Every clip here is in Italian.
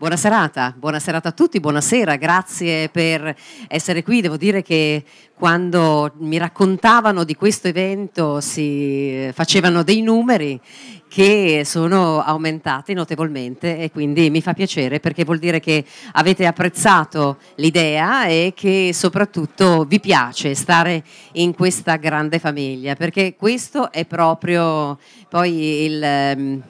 Buona serata, buona serata a tutti, buonasera, grazie per essere qui. Devo dire che quando mi raccontavano di questo evento si eh, facevano dei numeri che sono aumentati notevolmente e quindi mi fa piacere perché vuol dire che avete apprezzato l'idea e che soprattutto vi piace stare in questa grande famiglia perché questo è proprio poi il ehm,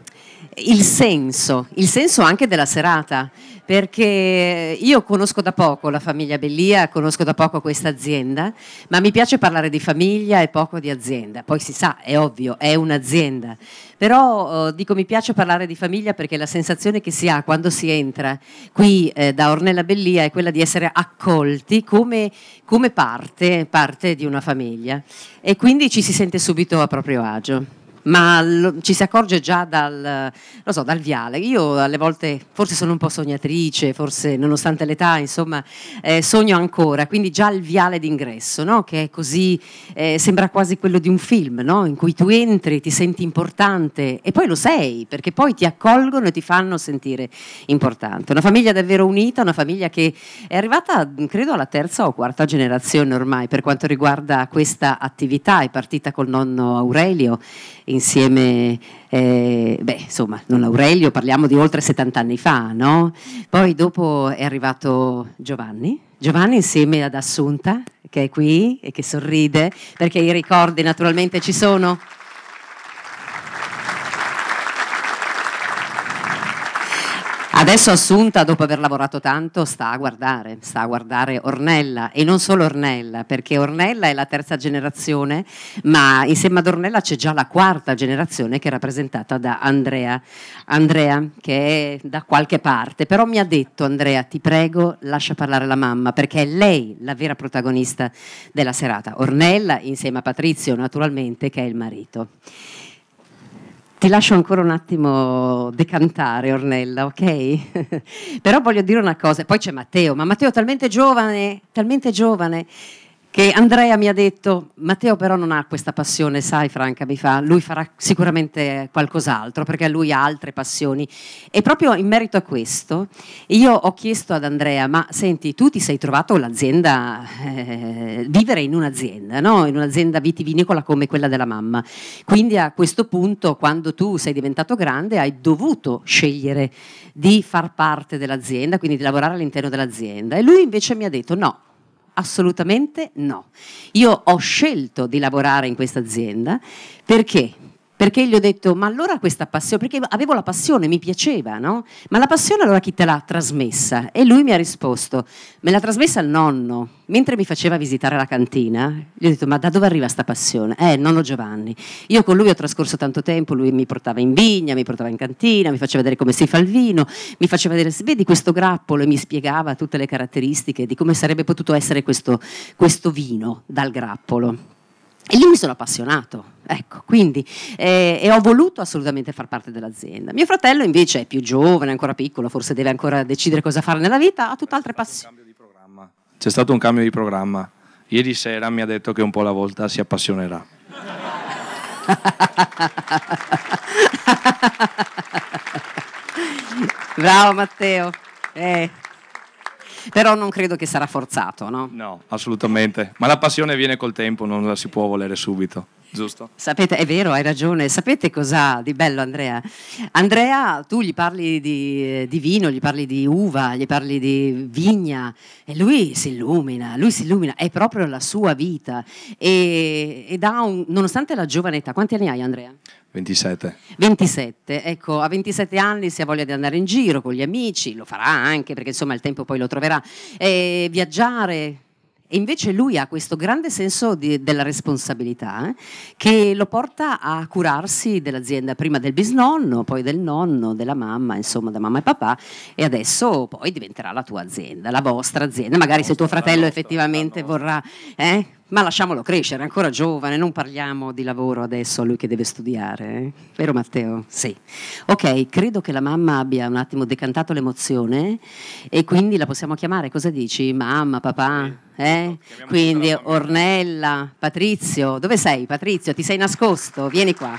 il senso, il senso anche della serata, perché io conosco da poco la famiglia Bellia, conosco da poco questa azienda, ma mi piace parlare di famiglia e poco di azienda. Poi si sa, è ovvio, è un'azienda. Però oh, dico mi piace parlare di famiglia perché la sensazione che si ha quando si entra qui eh, da Ornella Bellia è quella di essere accolti come, come parte, parte di una famiglia e quindi ci si sente subito a proprio agio ma ci si accorge già dal, so, dal, viale. Io alle volte forse sono un po' sognatrice, forse nonostante l'età, insomma, eh, sogno ancora, quindi già il viale d'ingresso, no? che è così, eh, sembra quasi quello di un film, no? in cui tu entri, ti senti importante e poi lo sei, perché poi ti accolgono e ti fanno sentire importante. Una famiglia davvero unita, una famiglia che è arrivata, credo, alla terza o quarta generazione ormai per quanto riguarda questa attività, è partita col nonno Aurelio insieme, eh, beh, insomma, non Aurelio, parliamo di oltre 70 anni fa, no? Poi dopo è arrivato Giovanni, Giovanni insieme ad Assunta, che è qui e che sorride, perché i ricordi naturalmente ci sono. Adesso Assunta, dopo aver lavorato tanto, sta a guardare, sta a guardare Ornella e non solo Ornella, perché Ornella è la terza generazione, ma insieme ad Ornella c'è già la quarta generazione che è rappresentata da Andrea. Andrea, che è da qualche parte, però mi ha detto Andrea, ti prego, lascia parlare la mamma, perché è lei la vera protagonista della serata. Ornella insieme a Patrizio, naturalmente, che è il marito. Ti lascio ancora un attimo decantare, Ornella, ok? Però voglio dire una cosa, poi c'è Matteo, ma Matteo è talmente giovane, talmente giovane che Andrea mi ha detto, Matteo però non ha questa passione, sai Franca, mi fa, lui farà sicuramente qualcos'altro perché lui ha altre passioni. E proprio in merito a questo, io ho chiesto ad Andrea, ma senti, tu ti sei trovato l'azienda, eh, vivere in un'azienda, no? in un'azienda vitivinicola come quella della mamma. Quindi a questo punto, quando tu sei diventato grande, hai dovuto scegliere di far parte dell'azienda, quindi di lavorare all'interno dell'azienda. E lui invece mi ha detto, no Assolutamente no. Io ho scelto di lavorare in questa azienda perché perché gli ho detto, ma allora questa passione, perché avevo la passione, mi piaceva, no? Ma la passione allora chi te l'ha trasmessa? E lui mi ha risposto, me l'ha trasmessa il nonno, mentre mi faceva visitare la cantina, gli ho detto, ma da dove arriva questa passione? Eh, nonno Giovanni. Io con lui ho trascorso tanto tempo, lui mi portava in vigna, mi portava in cantina, mi faceva vedere come si fa il vino, mi faceva vedere, vedi questo grappolo e mi spiegava tutte le caratteristiche di come sarebbe potuto essere questo, questo vino dal grappolo. E lì mi sono appassionato, ecco, quindi, eh, e ho voluto assolutamente far parte dell'azienda. Mio fratello invece è più giovane, ancora piccolo, forse deve ancora decidere cosa fare nella vita, ha tutt'altre passioni. C'è stato un cambio di programma. Ieri sera mi ha detto che un po' alla volta si appassionerà. Bravo Matteo. Eh però non credo che sarà forzato, no? No, assolutamente, ma la passione viene col tempo, non la si può volere subito. Giusto. Sapete, è vero, hai ragione. Sapete cos'ha di bello Andrea? Andrea, tu gli parli di, di, vino, gli parli di uva, gli parli di vigna e lui si illumina, lui si illumina, è proprio la sua vita e, e dà un, nonostante la giovane età, quanti anni hai Andrea? 27. 27, ecco, a 27 anni si ha voglia di andare in giro con gli amici, lo farà anche perché insomma il tempo poi lo troverà, eh, viaggiare, e invece lui ha questo grande senso di, della responsabilità eh, che lo porta a curarsi dell'azienda, prima del bisnonno, poi del nonno, della mamma, insomma da mamma e papà e adesso poi diventerà la tua azienda, la vostra azienda, magari la se tuo fratello effettivamente vorrà... Eh, ma lasciamolo crescere, ancora giovane, non parliamo di lavoro adesso a lui che deve studiare, eh? vero Matteo? Sì. Ok, credo che la mamma abbia un attimo decantato l'emozione e quindi la possiamo chiamare, cosa dici? Mamma, papà? Eh? Quindi Ornella, Patrizio, dove sei Patrizio? Ti sei nascosto? Vieni qua.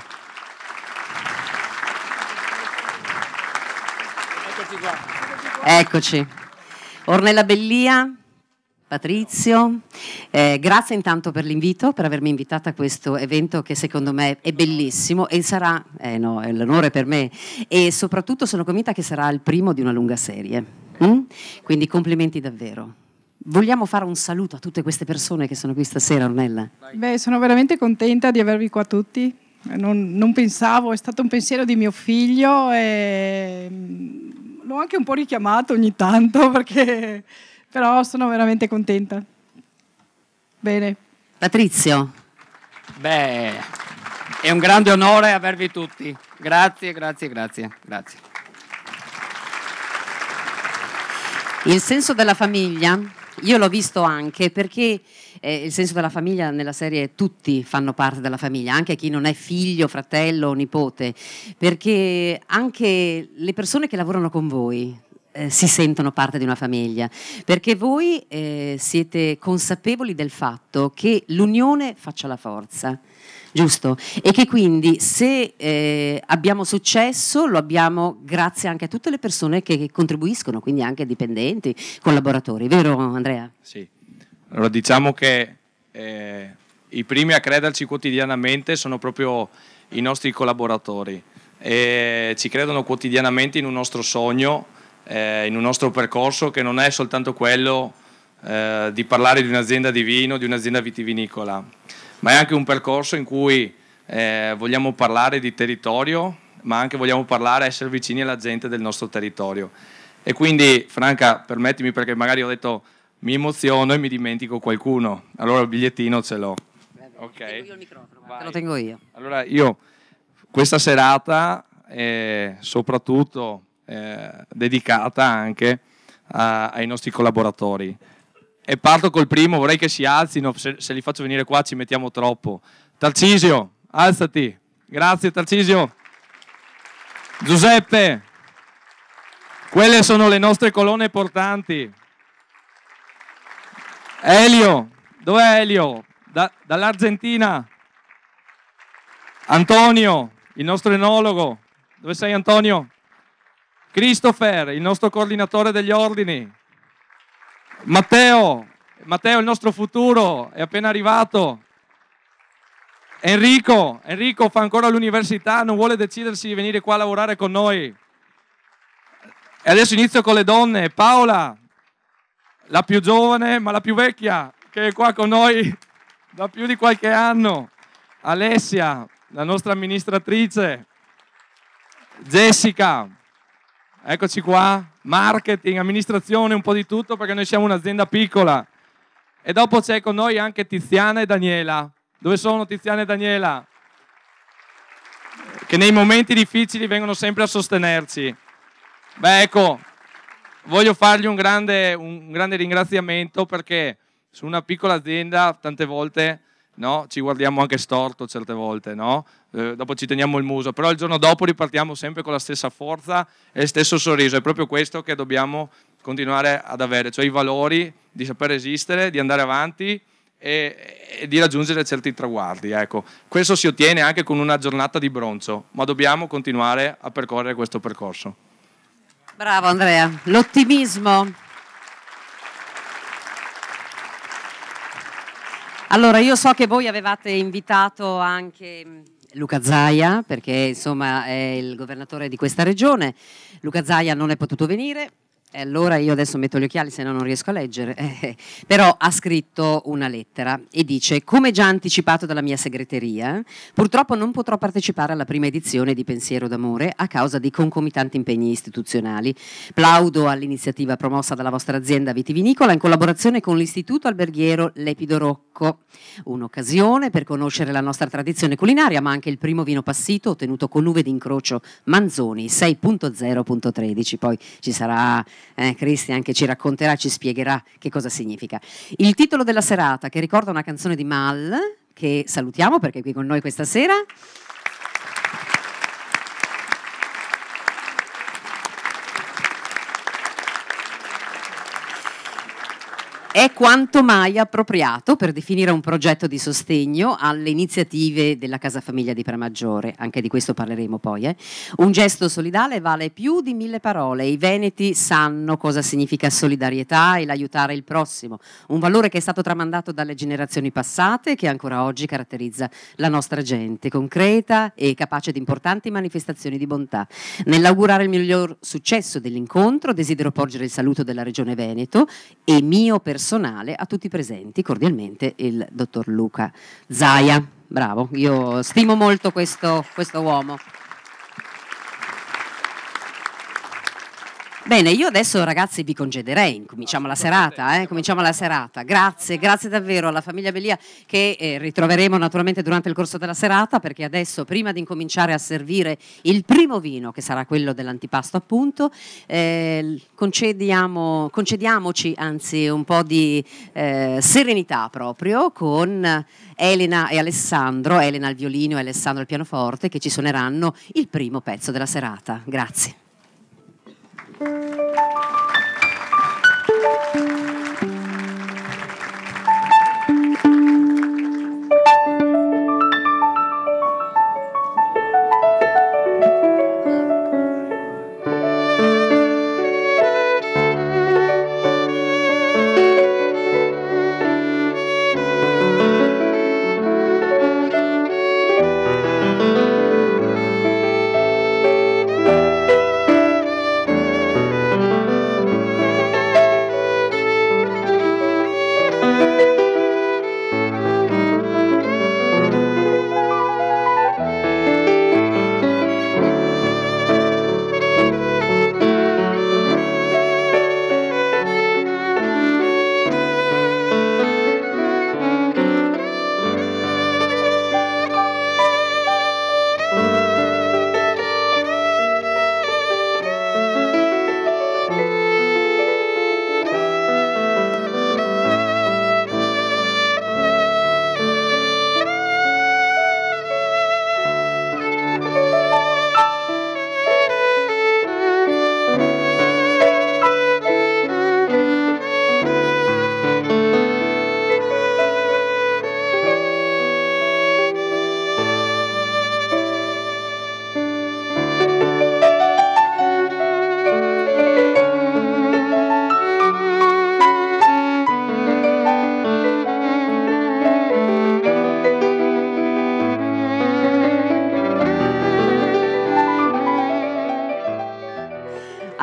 Eccoci. Ornella Bellia, Patrizio, eh, grazie intanto per l'invito, per avermi invitata a questo evento che secondo me è bellissimo e sarà, eh no, è l'onore per me, e soprattutto sono convinta che sarà il primo di una lunga serie. Mm? Quindi complimenti davvero. Vogliamo fare un saluto a tutte queste persone che sono qui stasera, Ornella? Beh, sono veramente contenta di avervi qua tutti. Non, non pensavo, è stato un pensiero di mio figlio e mm, l'ho anche un po' richiamato ogni tanto perché però sono veramente contenta. Bene. Patrizio. Beh, è un grande onore avervi tutti. Grazie, grazie, grazie, grazie. Il senso della famiglia, io l'ho visto anche perché eh, il senso della famiglia nella serie tutti fanno parte della famiglia, anche chi non è figlio, fratello o nipote, perché anche le persone che lavorano con voi, eh, si sentono parte di una famiglia, perché voi eh, siete consapevoli del fatto che l'unione faccia la forza, giusto? E che quindi se eh, abbiamo successo lo abbiamo grazie anche a tutte le persone che, che contribuiscono, quindi anche dipendenti, collaboratori, vero Andrea? Sì, allora diciamo che eh, i primi a crederci quotidianamente sono proprio i nostri collaboratori e ci credono quotidianamente in un nostro sogno eh, in un nostro percorso che non è soltanto quello eh, di parlare di un'azienda di vino, di un'azienda vitivinicola, ma è anche un percorso in cui eh, vogliamo parlare di territorio, ma anche vogliamo parlare, essere vicini alla gente del nostro territorio. E quindi, Franca, permettimi perché magari ho detto mi emoziono e mi dimentico qualcuno, allora il bigliettino ce l'ho. Ok. Io lo tengo io. Allora io questa serata, eh, soprattutto eh, dedicata anche a, ai nostri collaboratori. E parto col primo, vorrei che si alzino, se, se li faccio venire qua ci mettiamo troppo. Tarcisio, alzati. Grazie Tarcisio. Giuseppe, quelle sono le nostre colonne portanti. Elio, dov'è Elio? Da, dall'Argentina. Antonio, il nostro enologo. Dove sei Antonio? Christopher, il nostro coordinatore degli ordini. Matteo, Matteo, il nostro futuro, è appena arrivato. Enrico, Enrico fa ancora l'università, non vuole decidersi di venire qua a lavorare con noi. E adesso inizio con le donne. Paola, la più giovane ma la più vecchia, che è qua con noi da più di qualche anno. Alessia, la nostra amministratrice. Jessica, Eccoci qua, marketing, amministrazione, un po' di tutto perché noi siamo un'azienda piccola. E dopo c'è con noi anche Tiziana e Daniela. Dove sono Tiziana e Daniela? Che nei momenti difficili vengono sempre a sostenerci. Beh, ecco, voglio fargli un grande, un grande ringraziamento perché su una piccola azienda tante volte no? ci guardiamo anche storto certe volte, no? eh, dopo ci teniamo il muso, però il giorno dopo ripartiamo sempre con la stessa forza e il stesso sorriso. È proprio questo che dobbiamo continuare ad avere, cioè i valori di saper esistere, di andare avanti e, e di raggiungere certi traguardi. Ecco. Questo si ottiene anche con una giornata di bronzo, ma dobbiamo continuare a percorrere questo percorso. Bravo Andrea, l'ottimismo Allora, io so che voi avevate invitato anche mm, Luca Zaia, perché insomma è il governatore di questa regione. Luca Zaia non è potuto venire, e allora io adesso metto gli occhiali se no non riesco a leggere, eh, però ha scritto una lettera e dice come già anticipato dalla mia segreteria purtroppo non potrò partecipare alla prima edizione di Pensiero d'Amore a causa di concomitanti impegni istituzionali. Plaudo all'iniziativa promossa dalla vostra azienda vitivinicola in collaborazione con l'Istituto Alberghiero Lepido Rocco, un'occasione per conoscere la nostra tradizione culinaria ma anche il primo vino passito ottenuto con uve d'incrocio Manzoni 6.0.13, poi ci sarà eh, Christian che ci racconterà, ci spiegherà che cosa significa. Il titolo della serata che ricorda una canzone di Mal che salutiamo perché è qui con noi questa sera. è quanto mai appropriato per definire un progetto di sostegno alle iniziative della Casa Famiglia di Premaggiore, anche di questo parleremo poi. Eh? Un gesto solidale vale più di mille parole, i veneti sanno cosa significa solidarietà e l'aiutare il prossimo, un valore che è stato tramandato dalle generazioni passate e che ancora oggi caratterizza la nostra gente, concreta e capace di importanti manifestazioni di bontà. Nell'augurare il miglior successo dell'incontro desidero porgere il saluto della Regione Veneto e mio personale personale a tutti i presenti, cordialmente il dottor Luca Zaia. Bravo, io stimo molto questo, questo uomo. Bene, io adesso ragazzi vi congederei, cominciamo la ah, serata, eh? cominciamo la serata. Grazie, grazie davvero alla famiglia Bellia che eh, ritroveremo naturalmente durante il corso della serata perché adesso prima di incominciare a servire il primo vino che sarà quello dell'antipasto appunto, eh, concediamo, concediamoci anzi un po' di eh, serenità proprio con Elena e Alessandro, Elena al violino e Alessandro al pianoforte che ci suoneranno il primo pezzo della serata. Grazie. Música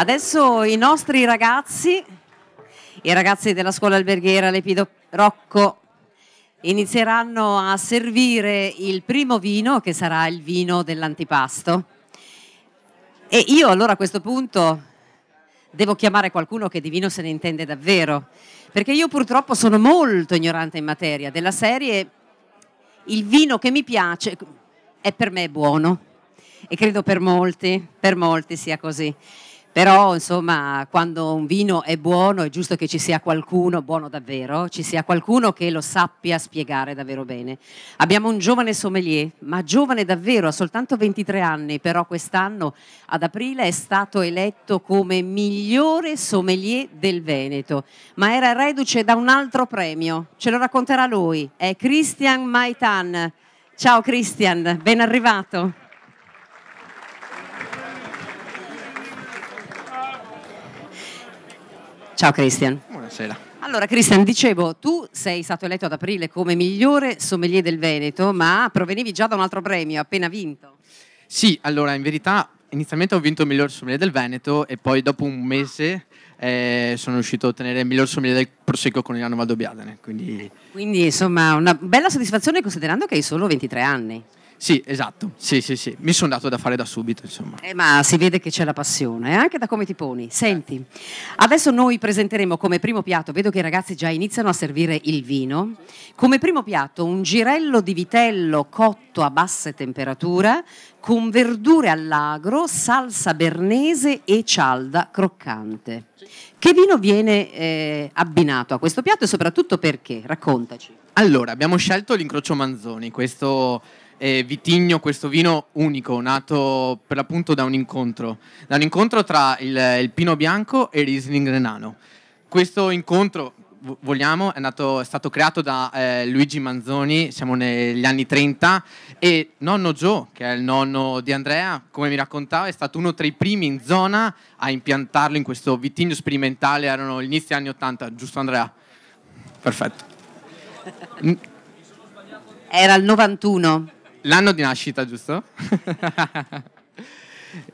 Adesso i nostri ragazzi, i ragazzi della scuola alberghiera Lepido Rocco, inizieranno a servire il primo vino che sarà il vino dell'antipasto. E io allora a questo punto devo chiamare qualcuno che di vino se ne intende davvero, perché io purtroppo sono molto ignorante in materia della serie il vino che mi piace è per me buono e credo per molti, per molti sia così. Però, insomma, quando un vino è buono, è giusto che ci sia qualcuno, buono davvero, ci sia qualcuno che lo sappia spiegare davvero bene. Abbiamo un giovane sommelier, ma giovane davvero, ha soltanto 23 anni, però quest'anno ad aprile è stato eletto come migliore sommelier del Veneto, ma era reduce da un altro premio. Ce lo racconterà lui, è Christian Maitan. Ciao Christian, ben arrivato. Ciao Cristian. Buonasera. Allora Cristian, dicevo, tu sei stato eletto ad aprile come migliore sommelier del Veneto, ma provenivi già da un altro premio appena vinto. Sì, allora in verità inizialmente ho vinto il miglior sommelier del Veneto e poi dopo un mese eh, sono riuscito a ottenere il miglior sommelier del Prosecco con il Milano Valdobbiadene. Quindi... quindi insomma una bella soddisfazione considerando che hai solo 23 anni. Sì, esatto, sì, sì, sì. mi sono dato da fare da subito, insomma. Eh, ma si vede che c'è la passione, eh, anche da come ti poni. Senti, adesso noi presenteremo come primo piatto, vedo che i ragazzi già iniziano a servire il vino, come primo piatto un girello di vitello cotto a basse temperature con verdure all'agro, salsa bernese e cialda croccante. Che vino viene eh, abbinato a questo piatto e soprattutto perché? Raccontaci. Allora, abbiamo scelto l'incrocio Manzoni, questo eh, Vitigno, questo vino unico, nato per l'appunto da un incontro, da un incontro tra il, il Pino Bianco e il Riesling Renano. Questo incontro, vogliamo, è, nato, è, stato creato da eh, Luigi Manzoni, siamo negli anni 30, e nonno Joe, che è il nonno di Andrea, come mi raccontava, è stato uno tra i primi in zona a impiantarlo in questo vitigno sperimentale, erano gli inizi anni 80, giusto Andrea? Perfetto. Era il 91 l'anno di nascita, giusto?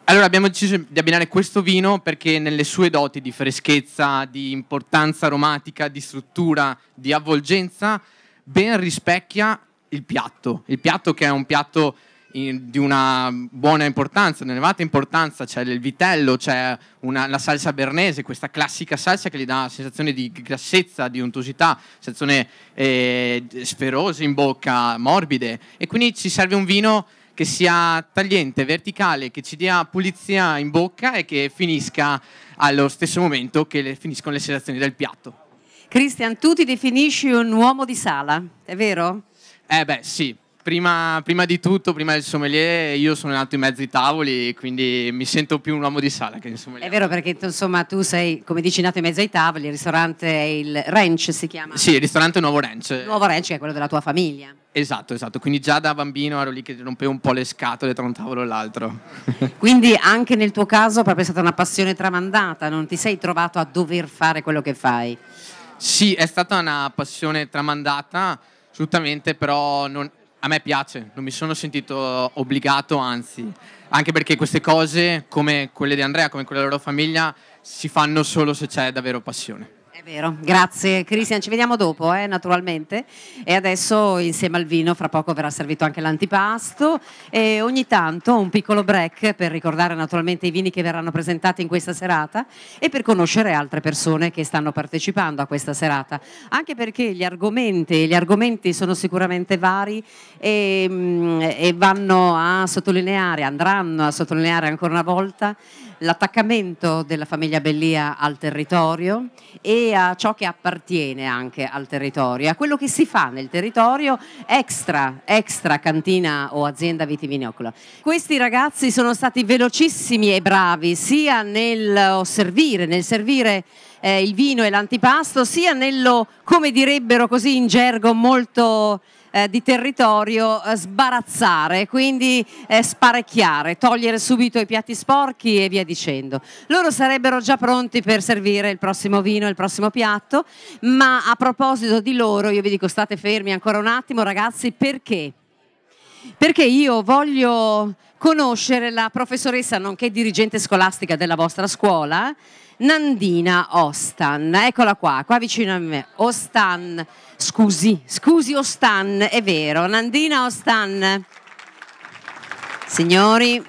allora abbiamo deciso di abbinare questo vino perché nelle sue doti di freschezza, di importanza aromatica, di struttura, di avvolgenza, ben rispecchia il piatto. Il piatto che è un piatto di una buona importanza, un'elevata importanza, c'è il vitello, c'è una, la salsa bernese, questa classica salsa che gli dà sensazione di grassezza, di untuosità, sensazione eh, sferosa in bocca, morbide e quindi ci serve un vino che sia tagliente, verticale, che ci dia pulizia in bocca e che finisca allo stesso momento che le finiscono le sensazioni del piatto. Cristian, tu ti definisci un uomo di sala, è vero? Eh beh, sì, prima, prima, di tutto, prima del sommelier, io sono nato in mezzo ai tavoli, quindi mi sento più un uomo di sala che un sommelier. È vero perché insomma tu sei, come dici, nato in mezzo ai tavoli, il ristorante è il Ranch si chiama. Sì, il ristorante Nuovo Ranch. Nuovo Ranch che è quello della tua famiglia. Esatto, esatto, quindi già da bambino ero lì che rompevo un po' le scatole tra un tavolo e l'altro. quindi anche nel tuo caso proprio è stata una passione tramandata, non ti sei trovato a dover fare quello che fai? Sì, è stata una passione tramandata, assolutamente, però non, a me piace, non mi sono sentito obbligato, anzi, anche perché queste cose, come quelle di Andrea, come quelle della loro famiglia, si fanno solo se c'è davvero passione. È vero, grazie Cristian, ci vediamo dopo eh, naturalmente e adesso insieme al vino fra poco verrà servito anche l'antipasto e ogni tanto un piccolo break per ricordare naturalmente i vini che verranno presentati in questa serata e per conoscere altre persone che stanno partecipando a questa serata, anche perché gli argomenti, gli argomenti sono sicuramente vari e, mm, e vanno a sottolineare, andranno a sottolineare ancora una volta l'attaccamento della famiglia Bellia al territorio e a ciò che appartiene anche al territorio, a quello che si fa nel territorio extra, extra cantina o azienda vitivinicola. Questi ragazzi sono stati velocissimi e bravi sia nel servire, nel servire eh, il vino e l'antipasto, sia nello, come direbbero così in gergo, molto eh, di territorio eh, sbarazzare, quindi eh, sparecchiare, togliere subito i piatti sporchi e via dicendo. Loro sarebbero già pronti per servire il prossimo vino, il prossimo piatto, ma a proposito di loro io vi dico state fermi ancora un attimo ragazzi perché? Perché io voglio conoscere la professoressa, nonché dirigente scolastica della vostra scuola, Nandina Ostan. Eccola qua, qua vicino a me. Ostan, scusi, scusi Ostan, è vero. Nandina Ostan. Signori,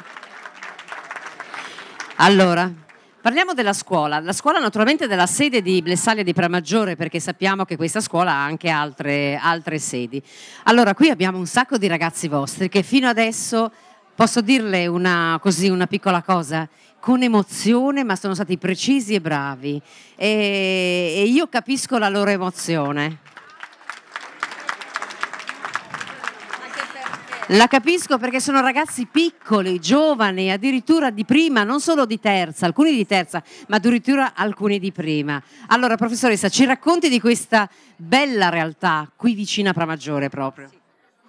allora, Parliamo della scuola, la scuola naturalmente della sede di Blessaglia di Pramaggiore perché sappiamo che questa scuola ha anche altre, altre, sedi. Allora qui abbiamo un sacco di ragazzi vostri che fino adesso, posso dirle una, così, una piccola cosa, con emozione, ma sono stati precisi e bravi. E, e io capisco la loro emozione. La capisco perché sono ragazzi piccoli, giovani, addirittura di prima, non solo di terza, alcuni di terza, ma addirittura alcuni di prima. Allora, professoressa, ci racconti di questa bella realtà qui vicina a Pramaggiore proprio.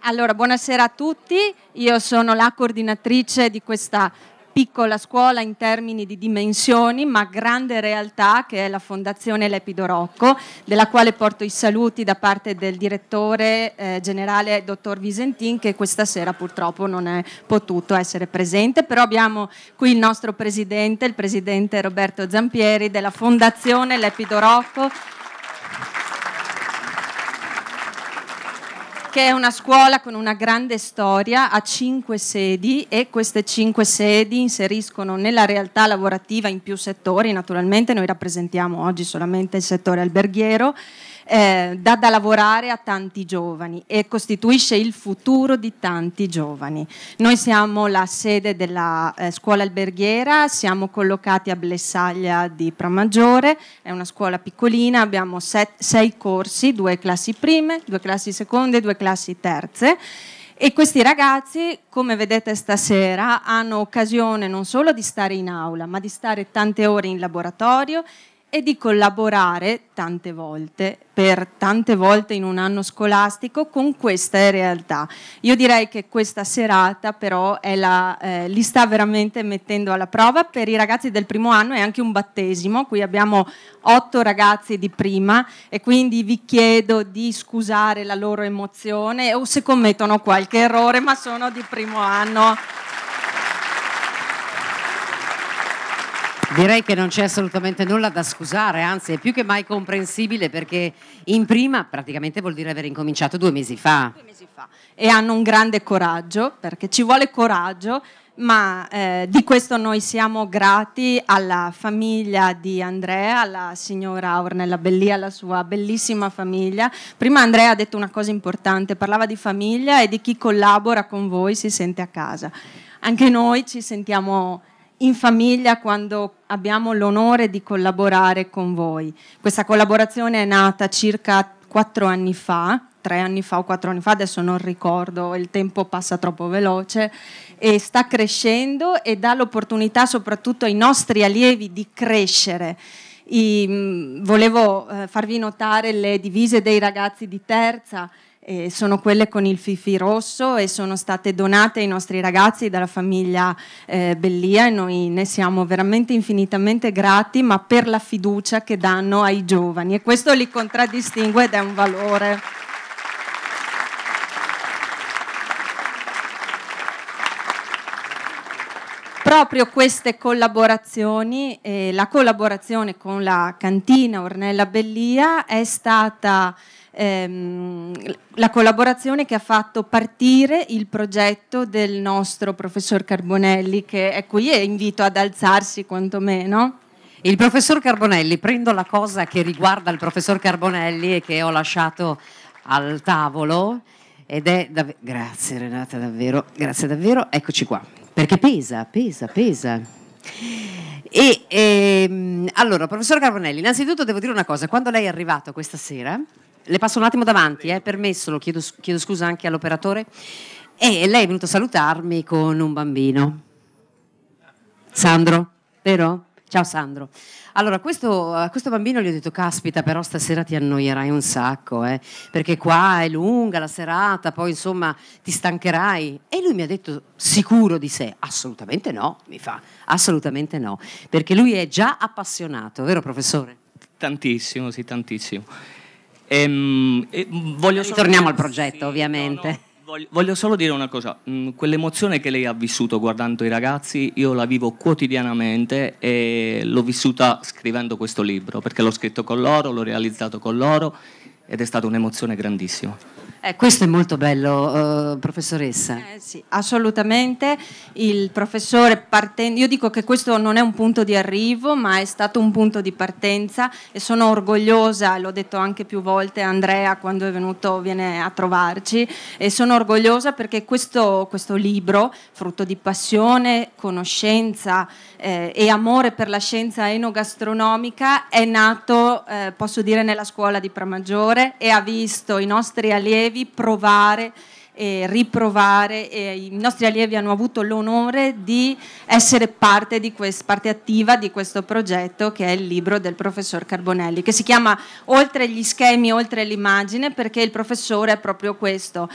Allora, buonasera a tutti, io sono la coordinatrice di questa piccola scuola in termini di dimensioni, ma grande realtà che è la Fondazione Lepido Rocco, della quale porto i saluti da parte del direttore eh, generale dottor Visentin che questa sera purtroppo non è potuto essere presente, però abbiamo qui il nostro presidente, il presidente Roberto Zampieri della Fondazione Lepido Rocco che è una scuola con una grande storia, ha cinque sedi e queste cinque sedi inseriscono nella realtà lavorativa in più settori, naturalmente noi rappresentiamo oggi solamente il settore alberghiero, eh, dà da lavorare a tanti giovani e costituisce il futuro di tanti giovani. Noi siamo la sede della eh, scuola alberghiera, siamo collocati a Blessaglia di Pramaggiore, è una scuola piccolina, abbiamo set, sei corsi, due classi prime, due classi seconde, due classi terze. E questi ragazzi, come vedete stasera, hanno occasione non solo di stare in aula, ma di stare tante ore in laboratorio e di collaborare tante volte, per tante volte in un anno scolastico, con queste realtà. Io direi che questa serata però la, eh, li sta veramente mettendo alla prova per i ragazzi del primo anno è anche un battesimo, qui abbiamo otto ragazzi di prima e quindi vi chiedo di scusare la loro emozione o se commettono qualche errore, ma sono di primo anno. Direi che non c'è assolutamente nulla da scusare, anzi è più che mai comprensibile perché in prima praticamente vuol dire aver incominciato due mesi fa. Due mesi fa. E hanno un grande coraggio, perché ci vuole coraggio, ma eh, di questo noi siamo grati alla famiglia di Andrea, alla signora Ornella Bellia, alla sua bellissima famiglia. Prima Andrea ha detto una cosa importante, parlava di famiglia e di chi collabora con voi si sente a casa. Anche noi ci sentiamo in famiglia quando abbiamo l'onore di collaborare con voi. Questa collaborazione è nata circa quattro anni fa, tre anni fa o quattro anni fa, adesso non ricordo, il tempo passa troppo veloce, e sta crescendo e dà l'opportunità soprattutto ai nostri allievi di crescere. I, mm, volevo eh, farvi notare le divise dei ragazzi di terza, eh, sono quelle con il fifi rosso e sono state donate ai nostri ragazzi dalla famiglia eh, Bellia e noi ne siamo veramente infinitamente grati, ma per la fiducia che danno ai giovani e questo li contraddistingue ed è un valore. proprio queste collaborazioni, eh, la collaborazione con la cantina Ornella Bellia è stata ehm, la collaborazione che ha fatto partire il progetto del nostro professor Carbonelli, che è qui e invito ad alzarsi quantomeno. Il professor Carbonelli, prendo la cosa che riguarda il professor Carbonelli e che ho lasciato al tavolo ed è dav- grazie Renata davvero, grazie davvero, eccoci qua, perché pesa, pesa, pesa. E ehm, allora, professor Carbonelli, innanzitutto devo dire una cosa, quando lei è arrivato questa sera, le passo un attimo davanti, eh, permesso, lo chiedo, chiedo scusa anche all'operatore. E lei è venuto a salutarmi con un bambino. Sandro, vero? Ciao Sandro. Allora, questo, a eh, questo bambino gli ho detto, caspita, però stasera ti annoierai un sacco, eh, perché qua è lunga la serata, poi insomma ti stancherai. E lui mi ha detto, sicuro di sé? Assolutamente no, mi fa, assolutamente no, perché lui è già appassionato, vero professore? Tantissimo, sì, tantissimo. Ehm, voglio Ritorniamo solo... al progetto, ovviamente. No, no. Voglio solo dire una cosa, mm, quell'emozione che lei ha vissuto guardando i ragazzi, io la vivo quotidianamente e l'ho vissuta scrivendo questo libro, perché l'ho scritto con loro, l'ho realizzato con loro ed è stata un'emozione grandissima. Eh, questo è molto bello, eh, professoressa. Eh, sì, assolutamente. Il professore partendo, io dico che questo non è un punto di arrivo, ma è stato un punto di partenza e sono orgogliosa, l'ho detto anche più volte Andrea quando è venuto, viene a trovarci, e sono orgogliosa perché questo, questo libro, frutto di passione, conoscenza, eh, e amore per la scienza enogastronomica è nato, eh, posso dire, nella scuola di Pramaggiore e ha visto i nostri allievi provare e riprovare e i nostri allievi hanno avuto l'onore di essere parte, di quest, parte attiva di questo progetto che è il libro del professor Carbonelli che si chiama Oltre gli schemi, oltre l'immagine perché il professore è proprio questo,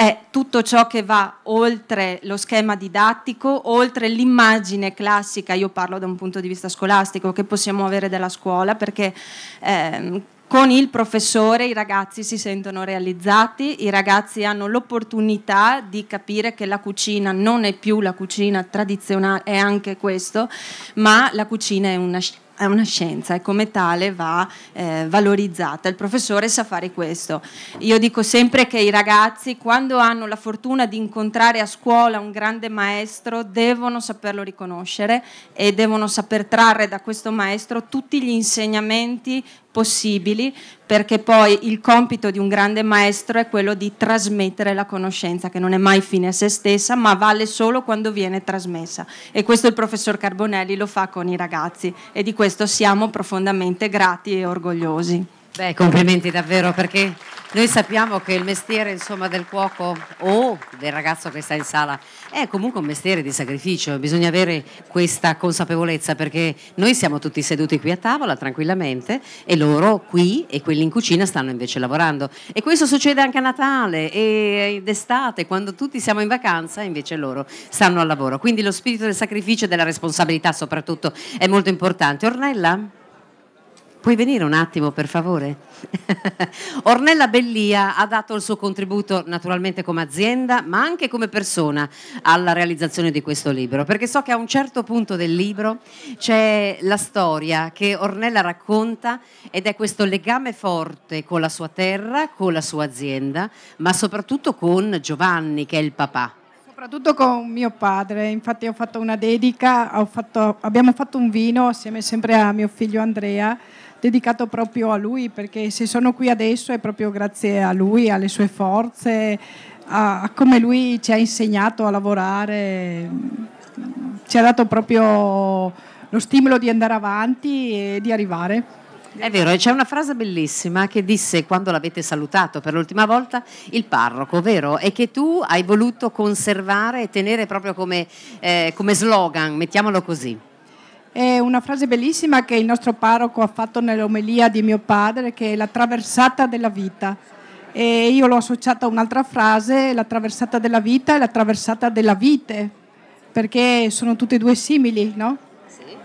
è tutto ciò che va oltre lo schema didattico, oltre l'immagine classica, io parlo da un punto di vista scolastico, che possiamo avere della scuola, perché ehm, con il professore i ragazzi si sentono realizzati, i ragazzi hanno l'opportunità di capire che la cucina non è più la cucina tradizionale, è anche questo, ma la cucina è una scelta è una scienza e come tale va eh, valorizzata. Il professore sa fare questo. Io dico sempre che i ragazzi quando hanno la fortuna di incontrare a scuola un grande maestro devono saperlo riconoscere e devono saper trarre da questo maestro tutti gli insegnamenti possibili, perché poi il compito di un grande maestro è quello di trasmettere la conoscenza, che non è mai fine a se stessa, ma vale solo quando viene trasmessa. E questo il professor Carbonelli lo fa con i ragazzi e di questo siamo profondamente grati e orgogliosi. Beh, complimenti davvero perché noi sappiamo che il mestiere insomma, del cuoco o del ragazzo che sta in sala è comunque un mestiere di sacrificio, bisogna avere questa consapevolezza perché noi siamo tutti seduti qui a tavola tranquillamente e loro qui e quelli in cucina stanno invece lavorando e questo succede anche a Natale e d'estate quando tutti siamo in vacanza invece loro stanno al lavoro, quindi lo spirito del sacrificio e della responsabilità soprattutto è molto importante. Ornella, puoi venire un attimo per favore? Ornella Bellia ha dato il suo contributo naturalmente come azienda, ma anche come persona alla realizzazione di questo libro, perché so che a un certo punto del libro c'è la storia che Ornella racconta ed è questo legame forte con la sua terra, con la sua azienda, ma soprattutto con Giovanni che è il papà soprattutto con mio padre. Infatti ho fatto una dedica, ho fatto, abbiamo fatto un vino assieme sempre a mio figlio Andrea dedicato proprio a lui perché se sono qui adesso è proprio grazie a lui, alle sue forze, a, a come lui ci ha insegnato a lavorare, ci ha dato proprio lo stimolo di andare avanti e di arrivare. È vero, c'è una frase bellissima che disse quando l'avete salutato per l'ultima volta il parroco, vero? E che tu hai voluto conservare e tenere proprio come, eh, come slogan, mettiamolo così. È una frase bellissima che il nostro parroco ha fatto nell'omelia di mio padre, che è la traversata della vita. E io l'ho associata a un'altra frase, la traversata della vita e la traversata della vite, perché sono tutte e due simili, no?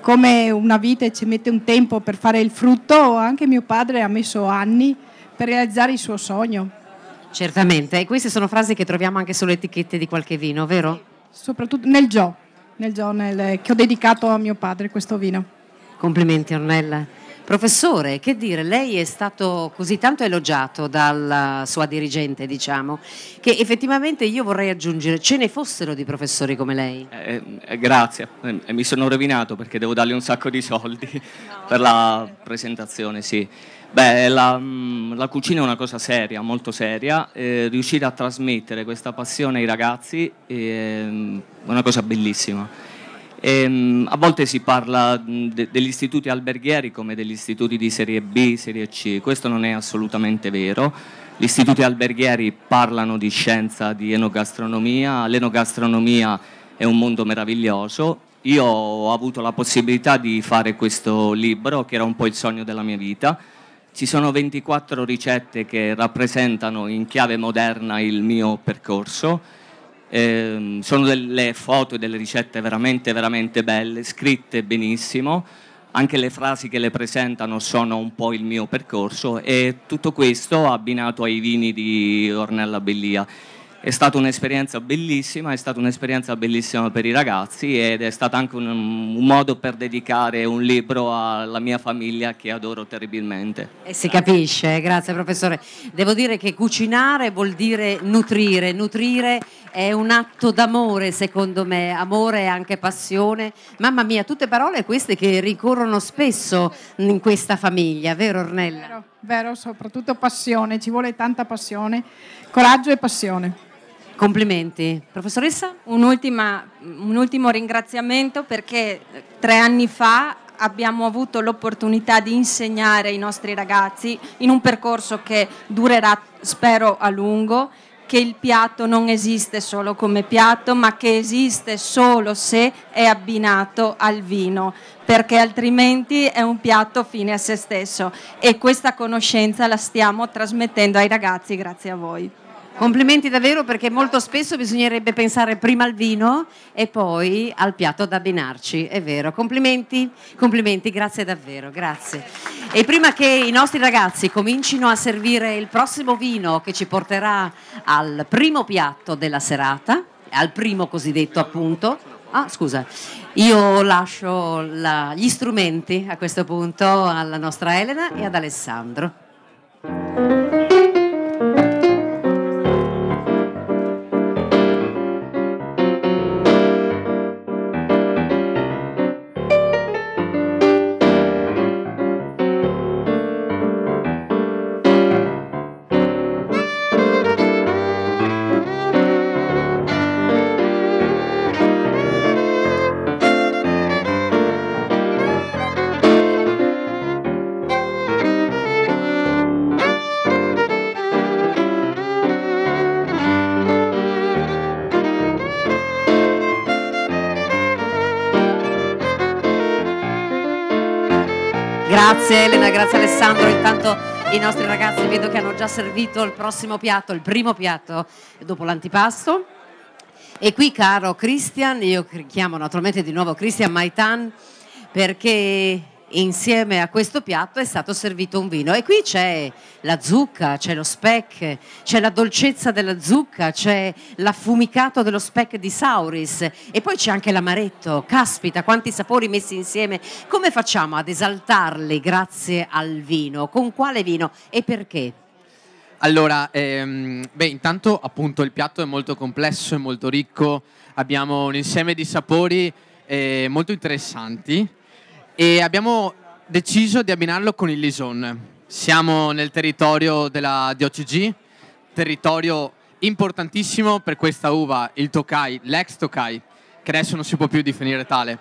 Come una vite ci mette un tempo per fare il frutto, anche mio padre ha messo anni per realizzare il suo sogno. Certamente, e queste sono frasi che troviamo anche sulle etichette di qualche vino, vero? Soprattutto nel gioco nel giorno eh, che ho dedicato a mio padre questo vino. Complimenti Ornella. Professore, che dire, lei è stato così tanto elogiato dalla sua dirigente, diciamo, che effettivamente io vorrei aggiungere, ce ne fossero di professori come lei? Eh, eh, grazie, eh, mi sono rovinato perché devo dargli un sacco di soldi no. per la presentazione, sì. Beh, la, mm, la, cucina è una cosa seria, molto seria, eh, riuscire a trasmettere questa passione ai ragazzi ehm, è una cosa bellissima. E, ehm, a volte si parla mm, de, degli istituti alberghieri come degli istituti di serie B, serie C, questo non è assolutamente vero. Gli istituti alberghieri parlano di scienza, di enogastronomia, l'enogastronomia è un mondo meraviglioso. Io ho avuto la possibilità di fare questo libro, che era un po' il sogno della mia vita ci sono 24 ricette che rappresentano in chiave moderna il mio percorso. Eh, sono delle foto e delle ricette veramente, veramente belle, scritte benissimo. Anche le frasi che le presentano sono un po' il mio percorso e tutto questo abbinato ai vini di Ornella Bellia. È stata un'esperienza bellissima, è stata un'esperienza bellissima per i ragazzi ed è stato anche un, un, modo per dedicare un libro alla mia famiglia che adoro terribilmente. E si capisce, grazie professore. Devo dire che cucinare vuol dire nutrire, nutrire è un atto d'amore secondo me, amore e anche passione. Mamma mia, tutte parole queste che ricorrono spesso in questa famiglia, vero Ornella? Vero, vero soprattutto passione, ci vuole tanta passione, coraggio e passione. Complimenti. Professoressa? Un'ultima, un ultimo ringraziamento perché eh, tre anni fa abbiamo avuto l'opportunità di insegnare ai nostri ragazzi in un percorso che durerà, spero, a lungo, che il piatto non esiste solo come piatto, ma che esiste solo se è abbinato al vino, perché altrimenti è un piatto fine a se stesso e questa conoscenza la stiamo trasmettendo ai ragazzi grazie a voi. Complimenti davvero perché molto spesso bisognerebbe pensare prima al vino e poi al piatto da abbinarci, è vero. Complimenti, complimenti, grazie davvero, grazie. E prima che i nostri ragazzi comincino a servire il prossimo vino che ci porterà al primo piatto della serata, al primo cosiddetto appunto, Ah, scusa, io lascio la, gli strumenti a questo punto alla nostra Elena e ad Alessandro. Grazie Elena, grazie Alessandro. Intanto i nostri ragazzi vedo che hanno già servito il prossimo piatto, il primo piatto dopo l'antipasto. E qui caro Christian, io chiamo naturalmente di nuovo Christian Maitan perché insieme a questo piatto è stato servito un vino. E qui c'è la zucca, c'è lo speck, c'è la dolcezza della zucca, c'è l'affumicato dello speck di Sauris e poi c'è anche l'amaretto. Caspita, quanti sapori messi insieme. Come facciamo ad esaltarli grazie al vino? Con quale vino e perché? Allora, ehm, beh, intanto appunto il piatto è molto complesso, è molto ricco, abbiamo un insieme di sapori eh, molto interessanti e abbiamo deciso di abbinarlo con il Lison. Siamo nel territorio della DOCG, territorio importantissimo per questa uva, il Tokai, l'ex Tokai, che adesso non si può più definire tale.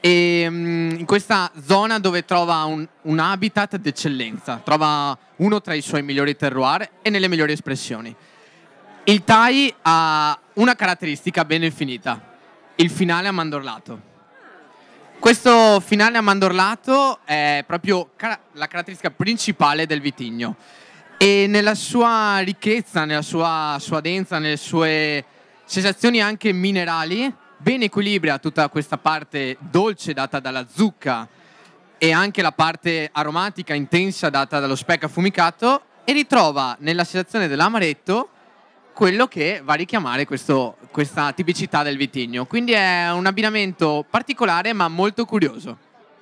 E mm, in questa zona dove trova un, un habitat d'eccellenza, trova uno tra i suoi migliori terroir e nelle migliori espressioni. Il Tai ha una caratteristica ben definita, il finale a mandorlato. Questo finale a mandorlato è proprio la caratteristica principale del vitigno e nella sua ricchezza, nella sua, sua densa, nelle sue sensazioni anche minerali, ben equilibra tutta questa parte dolce data dalla zucca e anche la parte aromatica intensa data dallo speck affumicato e ritrova nella sensazione dell'amaretto quello che va a richiamare questo, questa tipicità del vitigno. Quindi è un abbinamento particolare ma molto curioso.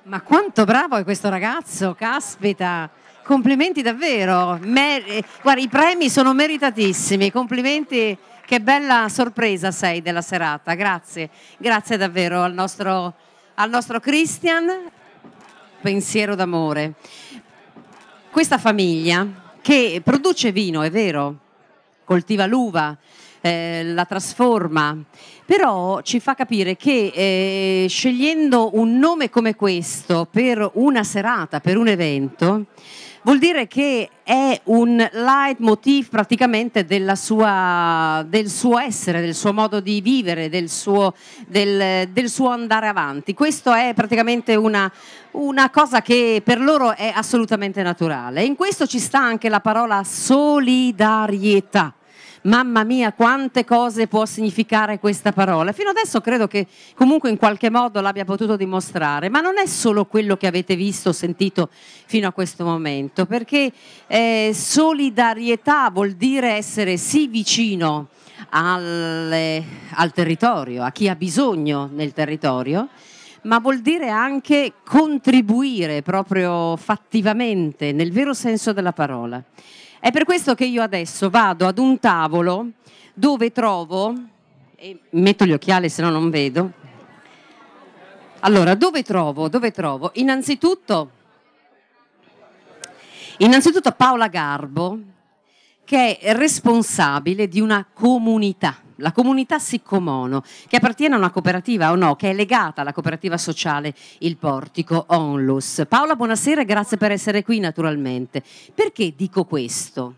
Ma quanto bravo è questo ragazzo, caspita! Complimenti davvero, Mer- eh, guarda i premi sono meritatissimi, complimenti, che bella sorpresa sei della serata, grazie, grazie davvero al nostro, al nostro Christian, pensiero d'amore. Questa famiglia che produce vino, è vero, coltiva l'uva, eh, la trasforma, però ci fa capire che eh, scegliendo un nome come questo per una serata, per un evento, vuol dire che è un leitmotiv praticamente sua, del suo essere, del suo modo di vivere, del suo, del, del suo andare avanti. Questo è praticamente una, una, cosa che per loro è assolutamente naturale. In questo ci sta anche la parola solidarietà Mamma mia, quante cose può significare questa parola. Fino adesso credo che comunque in qualche modo l'abbia potuto dimostrare, ma non è solo quello che avete visto, sentito fino a questo momento, perché eh, solidarietà vuol dire essere sì vicino al, al territorio, a chi ha bisogno nel territorio ma vuol dire anche contribuire proprio fattivamente, nel vero senso della parola. È per questo che io adesso vado ad un tavolo dove trovo, e metto gli occhiali se no non vedo, allora dove trovo, dove trovo? Innanzitutto, innanzitutto Paola Garbo che è responsabile di una comunità la comunità Siccomono, che appartiene a una cooperativa o no, che è legata alla cooperativa sociale Il Portico Onlus. Paola, buonasera e grazie per essere qui naturalmente. Perché dico questo?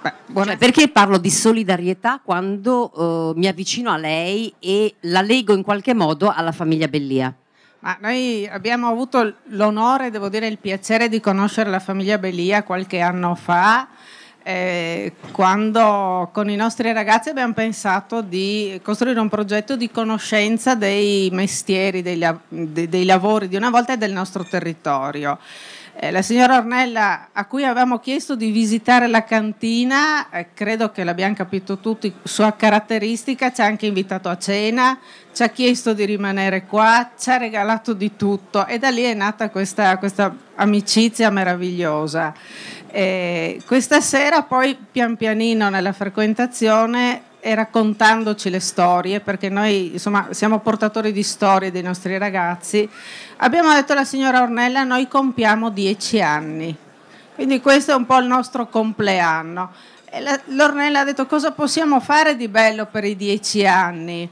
Beh, cioè, perché parlo di solidarietà quando eh, mi avvicino a lei e la leggo in qualche modo alla famiglia Bellia? Ma noi abbiamo avuto l'onore, devo dire il piacere di conoscere la famiglia Bellia qualche anno fa eh, quando con i nostri ragazzi abbiamo pensato di costruire un progetto di conoscenza dei mestieri, dei, dei, lavori di una volta e del nostro territorio. Eh, la signora Ornella, a cui avevamo chiesto di visitare la cantina, eh, credo che l'abbiamo capito tutti, sua caratteristica, ci ha anche invitato a cena, ci ha chiesto di rimanere qua, ci ha regalato di tutto e da lì è nata questa, questa amicizia meravigliosa. E questa sera poi pian pianino nella frequentazione e raccontandoci le storie, perché noi insomma siamo portatori di storie dei nostri ragazzi, abbiamo detto alla signora Ornella noi compiamo dieci anni, quindi questo è un po' il nostro compleanno. E la, l'Ornella ha detto cosa possiamo fare di bello per i dieci anni?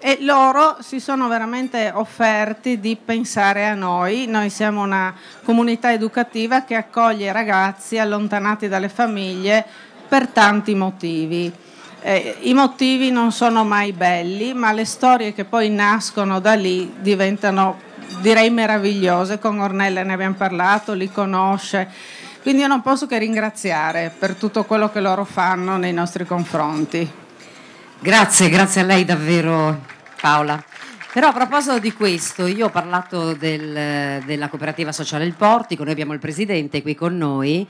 e loro si sono veramente offerti di pensare a noi. Noi siamo una comunità educativa che accoglie ragazzi allontanati dalle famiglie per tanti motivi. Eh, I motivi non sono mai belli, ma le storie che poi nascono da lì diventano direi meravigliose. Con Ornella ne abbiamo parlato, li conosce. Quindi io non posso che ringraziare per tutto quello che loro fanno nei nostri confronti. Grazie, grazie a lei davvero Paola. Però a proposito di questo, io ho parlato del, della cooperativa sociale Il Portico, noi abbiamo il presidente qui con noi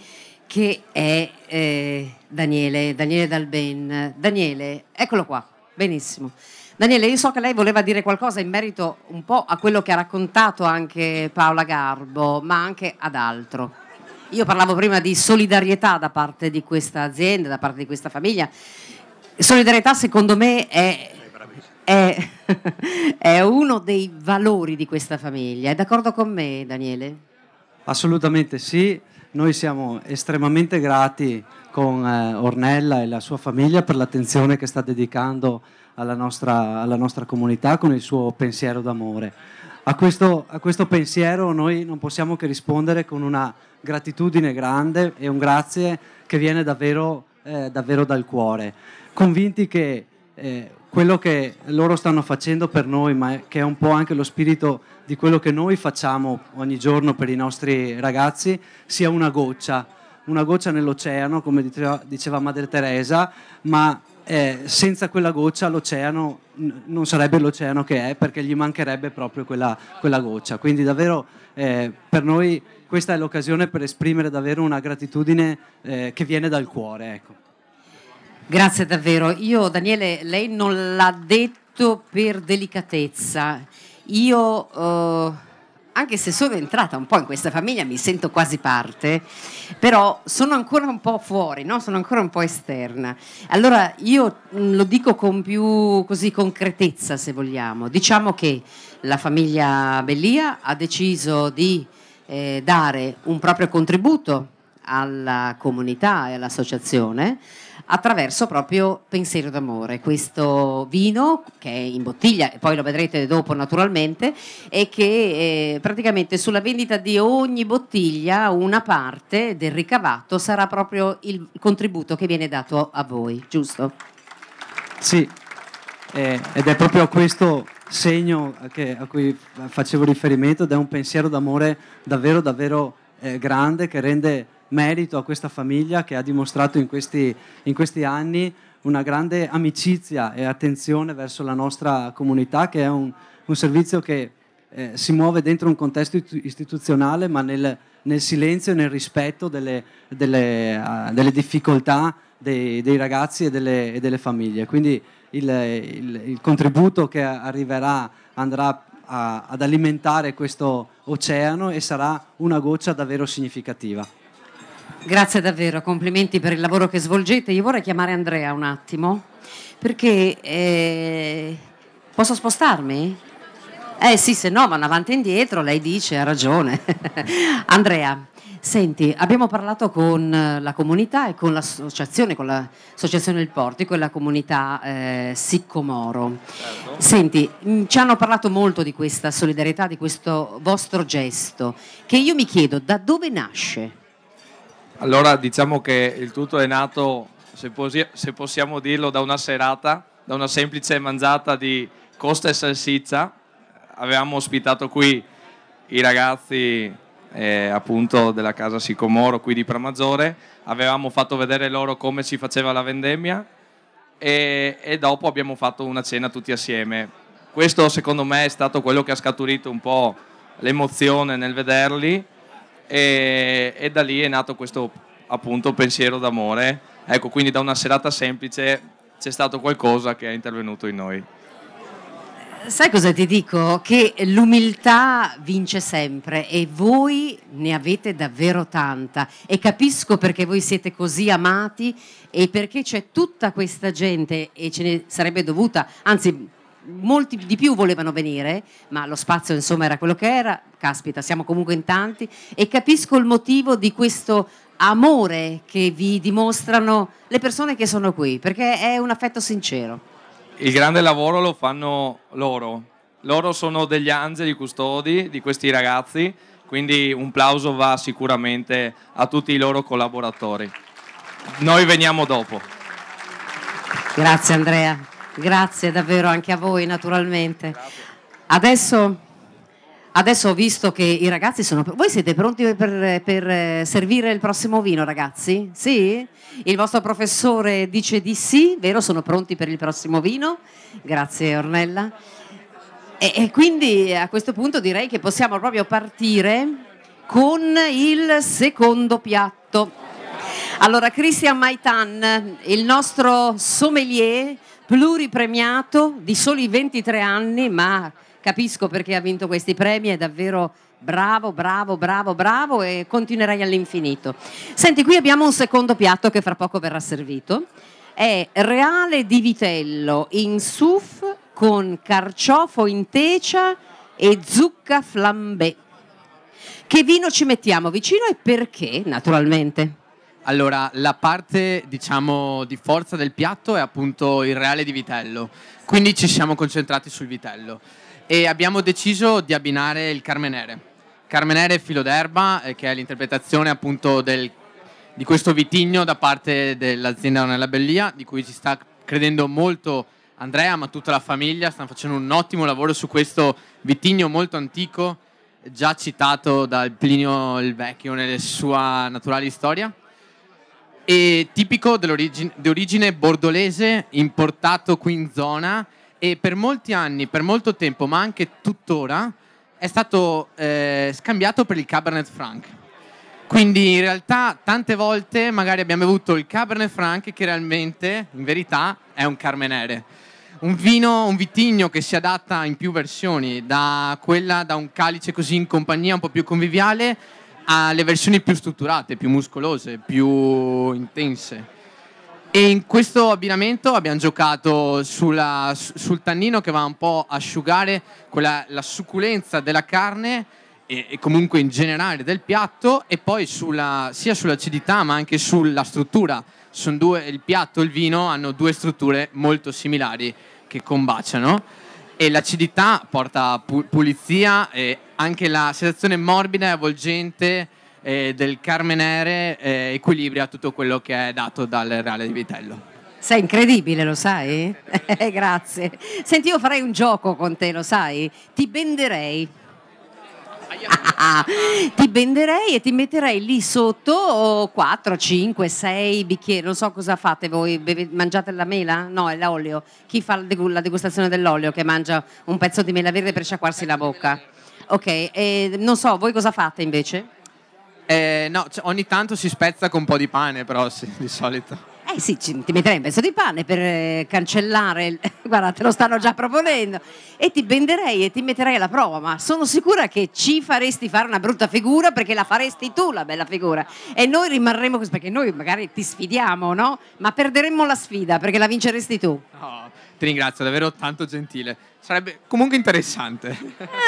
che è eh, Daniele, Daniele Dalben. Daniele, eccolo qua, benissimo. Daniele, io so che lei voleva dire qualcosa in merito un po' a quello che ha raccontato anche Paola Garbo, ma anche ad altro. Io parlavo prima di solidarietà da parte di questa azienda, da parte di questa famiglia Solidarietà secondo me è, è, è, uno dei valori di questa famiglia. È d'accordo con me Daniele? Assolutamente sì, noi siamo estremamente grati con eh, Ornella e la sua famiglia per l'attenzione che sta dedicando alla nostra, alla nostra comunità con il suo pensiero d'amore. A questo, a questo pensiero noi non possiamo che rispondere con una gratitudine grande e un grazie che viene davvero eh, davvero dal cuore convinti che eh, quello che loro stanno facendo per noi, ma che è un po' anche lo spirito di quello che noi facciamo ogni giorno per i nostri ragazzi, sia una goccia, una goccia nell'oceano, come diceva, diceva Madre Teresa, ma eh, senza quella goccia l'oceano n- non sarebbe l'oceano che è perché gli mancherebbe proprio quella, quella goccia. Quindi davvero eh, per noi questa è l'occasione per esprimere davvero una gratitudine eh, che viene dal cuore. Ecco. Grazie davvero. Io, Daniele, lei non l'ha detto per delicatezza. Io, eh, anche se sono entrata un po' in questa famiglia, mi sento quasi parte, però sono ancora un po' fuori, no? sono ancora un po' esterna. Allora io mm, lo dico con più così, concretezza, se vogliamo. Diciamo che la famiglia Bellia ha deciso di eh, dare un proprio contributo alla comunità e all'associazione attraverso proprio Pensiero d'amore, questo vino che è in bottiglia, e poi lo vedrete dopo naturalmente, e che eh, praticamente sulla vendita di ogni bottiglia una parte del ricavato sarà proprio il contributo che viene dato a voi, giusto? Sì, eh, ed è proprio questo segno che, a cui facevo riferimento ed è un pensiero d'amore davvero davvero eh, grande che rende merito a questa famiglia che ha dimostrato in questi, in questi anni una grande amicizia e attenzione verso la nostra comunità, che è un, un servizio che eh, si muove dentro un contesto istituzionale, ma nel, nel silenzio e nel rispetto delle, delle, uh, delle difficoltà dei, dei ragazzi e delle, e delle, famiglie. Quindi il, il, il contributo che arriverà andrà a, ad alimentare questo oceano e sarà una goccia davvero significativa. Grazie davvero, complimenti per il lavoro che svolgete. Io vorrei chiamare Andrea un attimo, perché eh, posso spostarmi? Eh sì, se no vanno avanti e indietro, lei dice, ha ragione. Andrea, senti, abbiamo parlato con eh, la comunità e con l'associazione, con l'associazione del Portico e la comunità eh, Siccomoro. Certo. Senti, mm, ci hanno parlato molto di questa solidarietà, di questo vostro gesto, che io mi chiedo da dove nasce? Allora diciamo che il tutto è nato, se, posi- se possiamo dirlo, da una serata, da una semplice mangiata di costa e salsiccia. Avevamo ospitato qui i ragazzi eh, appunto della casa Sicomoro qui di Pramaggiore, avevamo fatto vedere loro come si faceva la vendemmia e, e, dopo abbiamo fatto una cena tutti assieme. Questo secondo me è stato quello che ha scaturito un po' l'emozione nel vederli e, e da lì è nato questo appunto pensiero d'amore. Ecco, quindi da una serata semplice c'è stato qualcosa che è intervenuto in noi. Sai cosa ti dico? Che l'umiltà vince sempre e voi ne avete davvero tanta e capisco perché voi siete così amati e perché c'è tutta questa gente e ce ne sarebbe dovuta, anzi molti di più volevano venire, ma lo spazio insomma era quello che era, caspita, siamo comunque in tanti e capisco il motivo di questo amore che vi dimostrano le persone che sono qui, perché è un affetto sincero. Il grande lavoro lo fanno loro, loro sono degli angeli custodi di questi ragazzi, quindi un plauso va sicuramente a tutti i loro collaboratori. Noi veniamo dopo. Grazie Andrea. Grazie davvero anche a voi naturalmente. Adesso, adesso, visto che i ragazzi sono... Voi siete pronti per, per eh, servire il prossimo vino ragazzi? Sì? Il vostro professore dice di sì, vero? Sono pronti per il prossimo vino? Grazie Ornella. E, e, quindi a questo punto direi che possiamo proprio partire con il secondo piatto. Allora, Christian Maitan, il nostro sommelier, pluripremiato di soli 23 anni, ma capisco perché ha vinto questi premi, è davvero bravo, bravo, bravo, bravo e continuerai all'infinito. Senti, qui abbiamo un secondo piatto che fra poco verrà servito. È reale di vitello in suf con carciofo in tecia e zucca flambè. Che vino ci mettiamo vicino e perché, naturalmente? Allora, la parte diciamo, di forza del piatto è appunto il reale di vitello, quindi ci siamo concentrati sul vitello e abbiamo deciso di abbinare il carmenere. Carmenere filo d'erba, eh, che è l'interpretazione appunto del, di questo vitigno da parte dell'azienda Nella Bellia, di cui ci sta credendo molto Andrea, ma tutta la famiglia, stanno facendo un ottimo lavoro su questo vitigno molto antico, già citato da Plinio il Vecchio nella sua naturale storia e tipico di origine bordolese, importato qui in zona e per molti anni, per molto tempo, ma anche tuttora, è stato eh, scambiato per il Cabernet Franc. Quindi in realtà tante volte magari abbiamo avuto il Cabernet Franc che realmente, in verità, è un Carmenere. Un vino, un vitigno che si adatta in più versioni, da quella da un calice così in compagnia un po' più conviviale alle versioni più strutturate, più muscolose, più intense. E in questo abbinamento abbiamo giocato sulla, sul tannino che va un po' a asciugare quella, la succulenza della carne e, e, comunque in generale del piatto e poi sulla, sia sull'acidità ma anche sulla struttura. Due, il piatto e il vino hanno due strutture molto similari che combaciano e l'acidità porta pulizia e anche la sensazione morbida e avvolgente eh, del carmenere eh, equilibra tutto quello che è dato dal reale di vitello. Sei incredibile, lo sai? Eh, grazie. Senti, io farei un gioco con te, lo sai? Ti benderei. ti venderei e ti metterei lì sotto 4, 5, 6 bicchieri. Non so cosa fate voi, beve, mangiate la mela? No, è l'olio. Chi fa la degustazione dell'olio che mangia un pezzo di mela verde per sciacquarsi la bocca? Ok, e non so, voi cosa fate invece? Eh, no, ogni tanto si spezza con un po' di pane, però sì, di solito. Eh sì, ci, ti metterei un pezzo di pane per eh, cancellare, guarda, te lo stanno già proponendo, e ti benderei e ti metterei alla prova, ma sono sicura che ci faresti fare una brutta figura perché la faresti tu la bella figura. E noi rimarremo così, perché noi magari ti sfidiamo, no? Ma perderemmo la sfida perché la vinceresti tu. Oh, ti ringrazio, davvero tanto gentile. Sarebbe comunque interessante.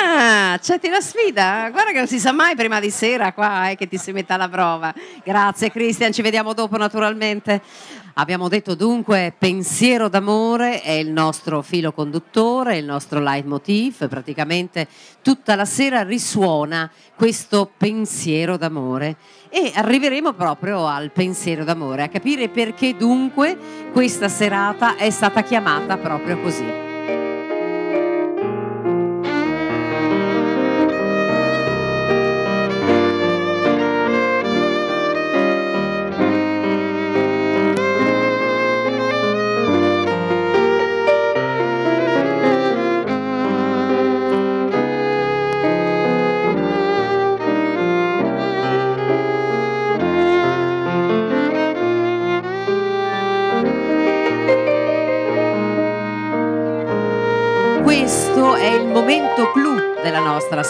Ah, c'è la sfida. Guarda che non si sa mai prima di sera qua eh, che ti si metta alla prova. Grazie Cristian, ci vediamo dopo naturalmente. Abbiamo detto dunque pensiero d'amore è il nostro filo conduttore, il nostro leitmotiv, praticamente tutta la sera risuona questo pensiero d'amore e arriveremo proprio al pensiero d'amore, a capire perché dunque questa serata è stata chiamata proprio così.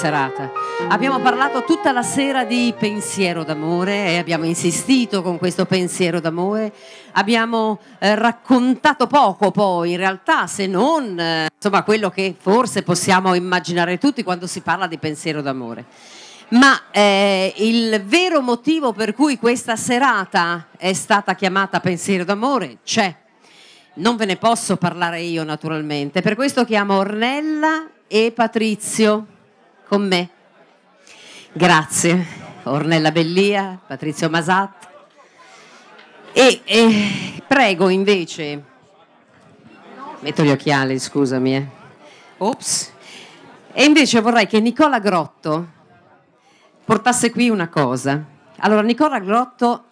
serata. Abbiamo parlato tutta la sera di pensiero d'amore e abbiamo insistito con questo pensiero d'amore. Abbiamo eh, raccontato poco poi in realtà se non eh, insomma, quello che forse possiamo immaginare tutti quando si parla di pensiero d'amore. Ma eh, il vero motivo per cui questa serata è stata chiamata pensiero d'amore c'è. Non ve ne posso parlare io naturalmente, per questo chiamo Ornella e Patrizio con me. Grazie Ornella Bellia, Patrizio Masat. E, e prego invece, metto gli occhiali, scusami. Eh. Ops. E invece vorrei che Nicola Grotto portasse qui una cosa. Allora, Nicola Grotto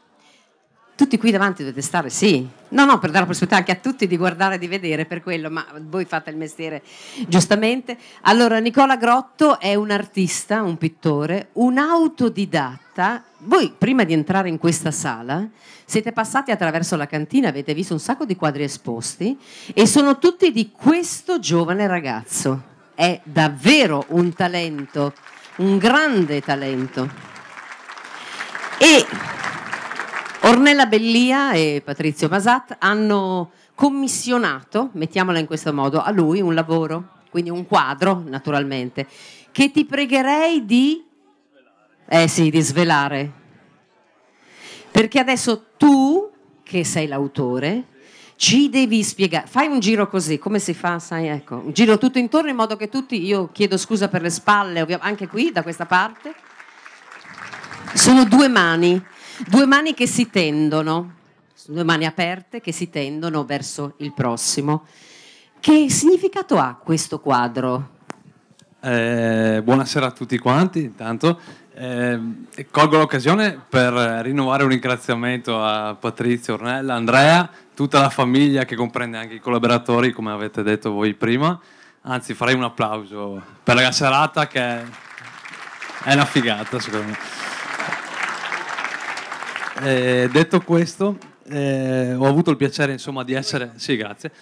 tutti qui davanti dovete stare, sì. No, no, per dare la possibilità anche a tutti di guardare e di vedere per quello, ma voi fate il mestiere giustamente. Allora, Nicola Grotto è un artista, un pittore, un autodidatta. Voi prima di entrare in questa sala siete passati attraverso la cantina, avete visto un sacco di quadri esposti e sono tutti di questo giovane ragazzo. È davvero un talento, un grande talento. E Ornella Bellia e Patrizio Masat hanno commissionato, mettiamola in questo modo, a lui un lavoro, quindi un quadro naturalmente, che ti pregherei di, eh sì, di svelare. Perché adesso tu, che sei l'autore, ci devi spiegare. Fai un giro così, come si fa, sai, ecco, un giro tutto intorno in modo che tutti, io chiedo scusa per le spalle, anche qui, da questa parte. Sono due mani Due mani che si tendono, due mani aperte che si tendono verso il prossimo. Che significato ha questo quadro? Eh, buonasera a tutti quanti, intanto. Eh, colgo l'occasione per rinnovare un ringraziamento a Patrizio, Ornella, Andrea, tutta la famiglia che comprende anche i collaboratori, come avete detto voi prima. Anzi, farei un applauso per la serata che è una figata, secondo me. Eh, detto questo, eh, ho avuto il piacere insomma, di, essere, sì, grazie,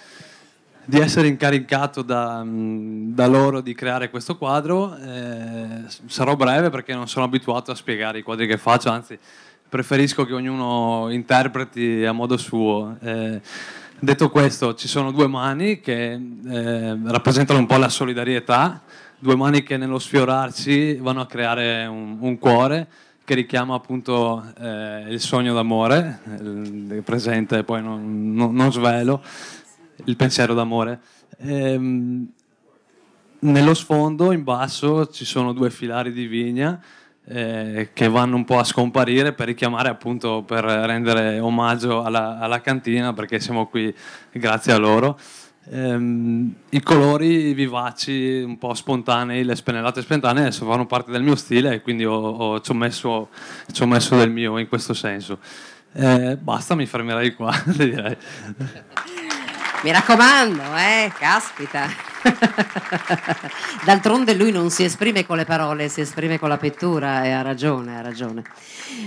di essere incaricato da, mm, da, loro di creare questo quadro. Eh, sarò breve perché non sono abituato a spiegare i quadri che faccio, anzi preferisco che ognuno interpreti a modo suo. Eh, detto questo, ci sono due mani che eh, rappresentano un po' la solidarietà, due mani che nello sfiorarci vanno a creare un, un cuore che richiama appunto eh, il sogno d'amore, eh, il presente poi non, non, non svelo, il pensiero d'amore. Ehm, nello sfondo, in basso, ci sono due filari di vigna eh, che vanno un po' a scomparire per richiamare appunto, per rendere omaggio alla, alla cantina, perché siamo qui grazie a loro ehm, i colori vivaci, un po' spontanei, le spennellate spontanee adesso fanno parte del mio stile e quindi ci, ho messo, messo, del mio in questo senso. Eh, basta, mi fermerei qua, direi. Mi raccomando, eh, caspita. D'altronde lui non si esprime con le parole, si esprime con la pittura e ha ragione, ha ragione.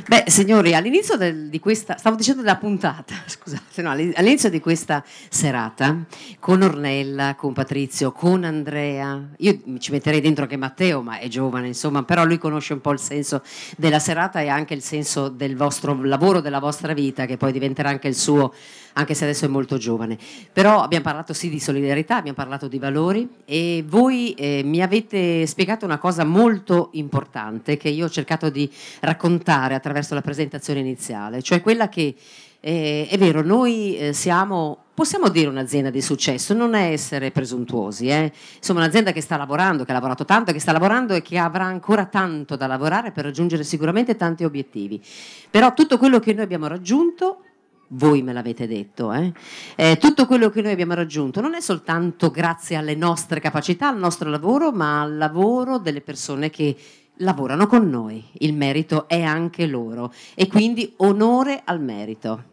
Beh, signori, all'inizio del, di questa, stavo dicendo della puntata, scusate, no, all'inizio di questa serata, con Ornella, con Patrizio, con Andrea, io ci metterei dentro anche Matteo, ma è giovane, insomma, però lui conosce un po' il senso della serata e anche il senso del vostro lavoro, della vostra vita, che poi diventerà anche il suo anche se adesso è molto giovane. Però abbiamo parlato sì di solidarietà, abbiamo parlato di valori e voi eh, mi avete spiegato una cosa molto importante che io ho cercato di raccontare attraverso la presentazione iniziale, cioè quella che eh, è vero, noi eh, siamo, possiamo dire un'azienda di successo, non è essere presuntuosi, eh? insomma un'azienda che sta lavorando, che ha lavorato tanto, che sta lavorando e che avrà ancora tanto da lavorare per raggiungere sicuramente tanti obiettivi. Però tutto quello che noi abbiamo raggiunto voi me l'avete detto, eh? Eh, tutto quello che noi abbiamo raggiunto non è soltanto grazie alle nostre capacità, al nostro lavoro, ma al lavoro delle persone che lavorano con noi. Il merito è anche loro e quindi onore al merito.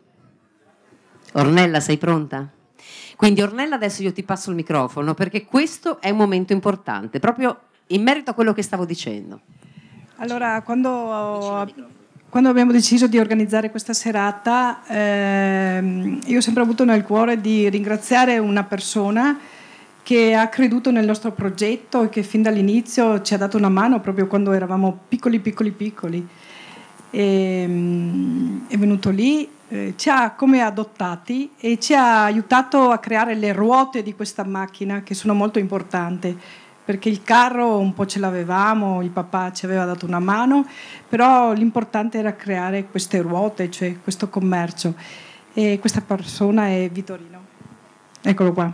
Ornella, sei pronta? Quindi Ornella, adesso io ti passo il microfono perché questo è un momento importante, proprio in merito a quello che stavo dicendo. Allora, quando quando abbiamo deciso di organizzare questa serata, ehm, io ho sempre avuto nel cuore di ringraziare una persona che ha creduto nel nostro progetto e che fin dall'inizio ci ha dato una mano proprio quando eravamo piccoli, piccoli, piccoli. E, ehm, è venuto lì, eh, ci ha come adottati e ci ha aiutato a creare le ruote di questa macchina che sono molto importanti perché il carro un po' ce l'avevamo, il papà ci aveva dato una mano, però l'importante era creare queste ruote, cioè questo commercio. E questa persona è Vitorino. Eccolo qua.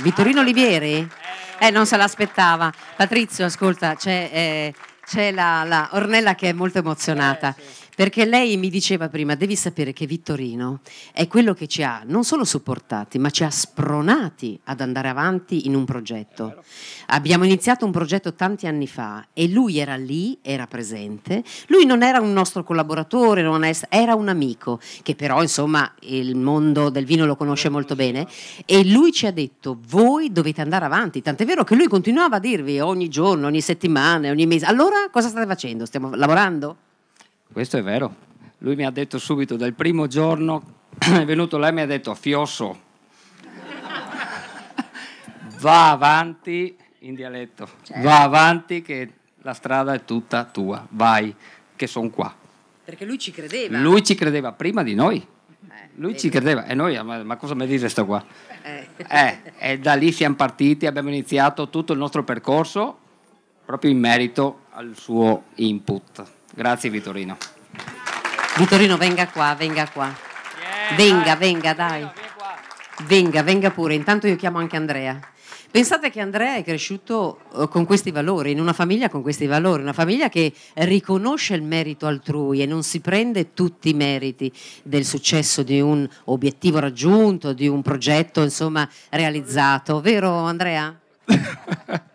Vittorino Olivieri? Eh, non se l'aspettava. Patrizio, ascolta, c'è, eh, c'è la, la, Ornella che è molto emozionata. Eh, sì perché lei mi diceva prima, devi sapere che Vittorino è quello che ci ha non solo supportati, ma ci ha spronati ad andare avanti in un progetto. Abbiamo iniziato un progetto tanti anni fa e lui era lì, era presente. Lui non era un nostro collaboratore, era un amico, che però insomma il mondo del vino lo conosce certo, molto bene, certo. e lui ci ha detto, voi dovete andare avanti, tant'è vero che lui continuava a dirvi ogni giorno, ogni settimana, ogni mese, allora cosa state facendo? Stiamo lavorando? Questo è vero. Lui mi ha detto subito, dal primo giorno è venuto lei e mi ha detto, Fiosso, va avanti in dialetto, certo. va avanti che la strada è tutta tua, vai, che sono qua. Perché lui ci credeva. Lui ci credeva prima di noi. Eh, lui ci credeva e noi, ma, ma cosa mi dice sto qua? Eh. Eh, e da lì siamo partiti, abbiamo iniziato tutto il nostro percorso proprio in merito al suo input. Grazie Vittorino. Vittorino, venga qua, venga qua. Yeah, venga, dai. venga, dai. Venga, venga pure. Intanto io chiamo anche Andrea. Pensate che Andrea è cresciuto eh, con questi valori, in una famiglia con questi valori, una famiglia che riconosce il merito altrui e non si prende tutti i meriti del successo di un obiettivo raggiunto, di un progetto insomma realizzato, vero Andrea?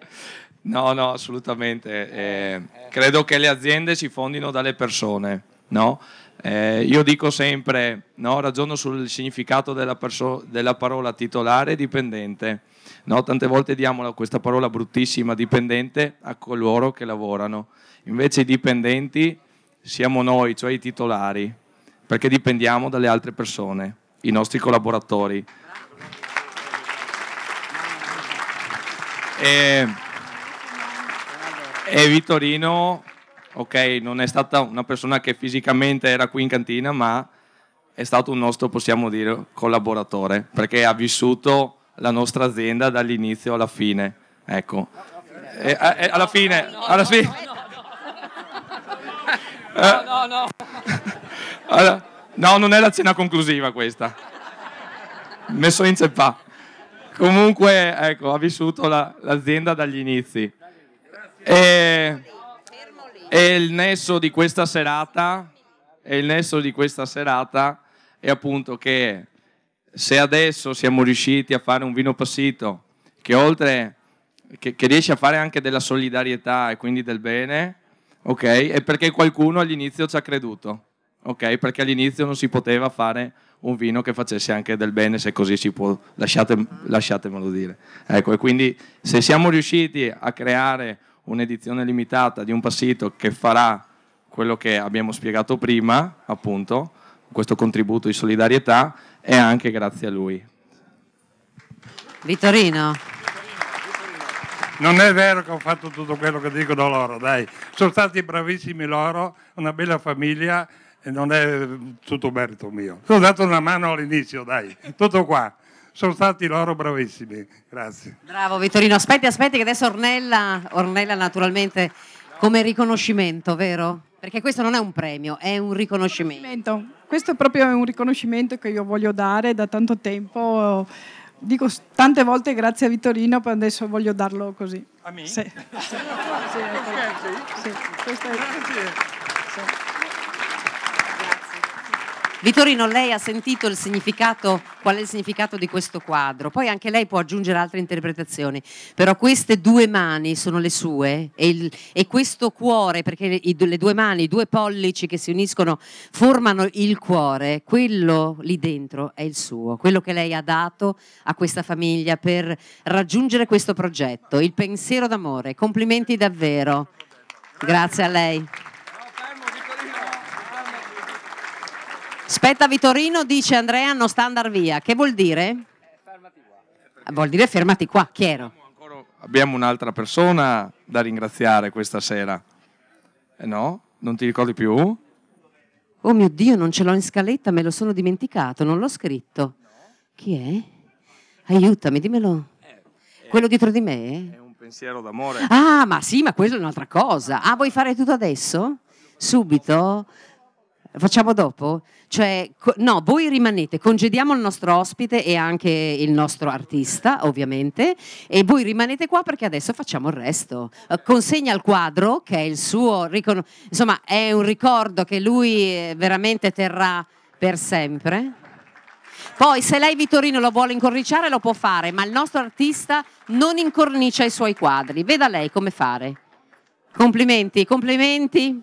No, no, assolutamente. Eh, eh, eh, credo che le aziende si fondino dalle persone, no? Eh, io dico sempre, no, ragiono sul significato della, della parola titolare e dipendente. No, tante volte diamo questa parola bruttissima, dipendente, a coloro che lavorano. Invece i dipendenti siamo noi, cioè i titolari, perché dipendiamo dalle altre persone, i nostri collaboratori. E eh, e Vittorino, ok, non è stata una persona che fisicamente era qui in cantina, ma è stato un nostro, possiamo dire, collaboratore, perché ha vissuto la nostra azienda dall'inizio alla fine. Ecco. E, e, alla fine, alla fine. No, no, no. no, non è la cena conclusiva questa. Messo in ceppà. Comunque, ecco, ha vissuto la, l'azienda dagli inizi. E, e il nesso di questa serata e il nesso di questa serata è appunto che se adesso siamo riusciti a fare un vino passito che oltre che, che riesce a fare anche della solidarietà e quindi del bene, ok? È perché qualcuno all'inizio ci ha creduto, ok? Perché all'inizio non si poteva fare un vino che facesse anche del bene, se così si può, lasciate, lasciatemelo dire. Ecco, e quindi se siamo riusciti a creare un'edizione limitata di un passito che farà quello che abbiamo spiegato prima, appunto, questo contributo di solidarietà, è anche grazie a lui. Vittorino. Non è vero che ho fatto tutto quello che dicono loro, dai. Sono stati bravissimi loro, una bella famiglia e non è tutto merito mio. Sono dato una mano all'inizio, dai. Tutto qua sono stati loro bravissimi. Grazie. Bravo Vittorino, aspetti, aspetti che adesso Ornella, Ornella naturalmente come riconoscimento, vero? Perché questo non è un premio, è un riconoscimento. Questo è proprio un riconoscimento che io voglio dare da tanto tempo. Dico tante volte grazie a Vittorino, poi adesso voglio darlo così. A me? Sì. sì. sì. sì. Questo è... Grazie. Sì. Vittorino, lei ha sentito il significato, qual è il significato di questo quadro, poi anche lei può aggiungere altre interpretazioni, però queste due mani sono le sue e, il, e questo cuore, perché le due mani, i due pollici che si uniscono formano il cuore, quello lì dentro è il suo, quello che lei ha dato a questa famiglia per raggiungere questo progetto, il pensiero d'amore. Complimenti davvero. Grazie a lei. Aspetta Vitorino, dice Andrea, non sta andar via. Che vuol dire? Vuol dire fermati qua, chiaro. Abbiamo un'altra persona da ringraziare questa sera. Eh no? Non ti ricordi più? Oh mio Dio, non ce l'ho in scaletta, me lo sono dimenticato, non l'ho scritto. Chi è? Aiutami, dimmelo. Quello dietro di me? È un pensiero d'amore. Ah, ma sì, ma quella è un'altra cosa. Ah, vuoi fare tutto adesso? Subito? Facciamo dopo? Cioè, no, voi rimanete, congediamo il nostro ospite e anche il nostro artista, ovviamente, e voi rimanete qua perché adesso facciamo il resto. Eh, consegna il quadro, che è il suo, insomma, è un ricordo che lui eh, veramente terrà per sempre. Poi, se lei Vittorino lo vuole incorniciare, lo può fare, ma il nostro artista non incornicia i suoi quadri. Veda lei come fare. Complimenti, complimenti.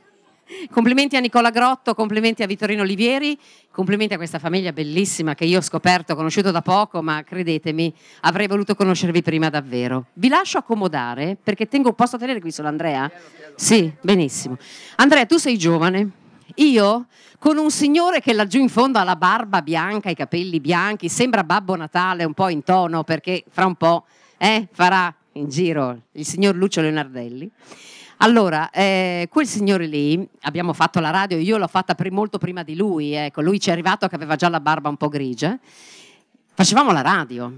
Complimenti a Nicola Grotto, complimenti a Vittorino Olivieri, complimenti a questa famiglia bellissima che io ho scoperto, ho conosciuto da poco, ma credetemi, avrei voluto conoscervi prima davvero. Vi lascio accomodare perché tengo, posso tenere qui solo Andrea? Sì, benissimo. Andrea, tu sei giovane. Io con un signore che laggiù in fondo ha la barba bianca, i capelli bianchi, sembra Babbo Natale un po' in tono perché fra un po' eh, farà in giro il signor Lucio Leonardelli. Allora, eh, quel signore lì, abbiamo fatto la radio, io l'ho fatta pr- molto prima di lui, ecco, lui ci è arrivato che aveva già la barba un po' grigia, facevamo la radio.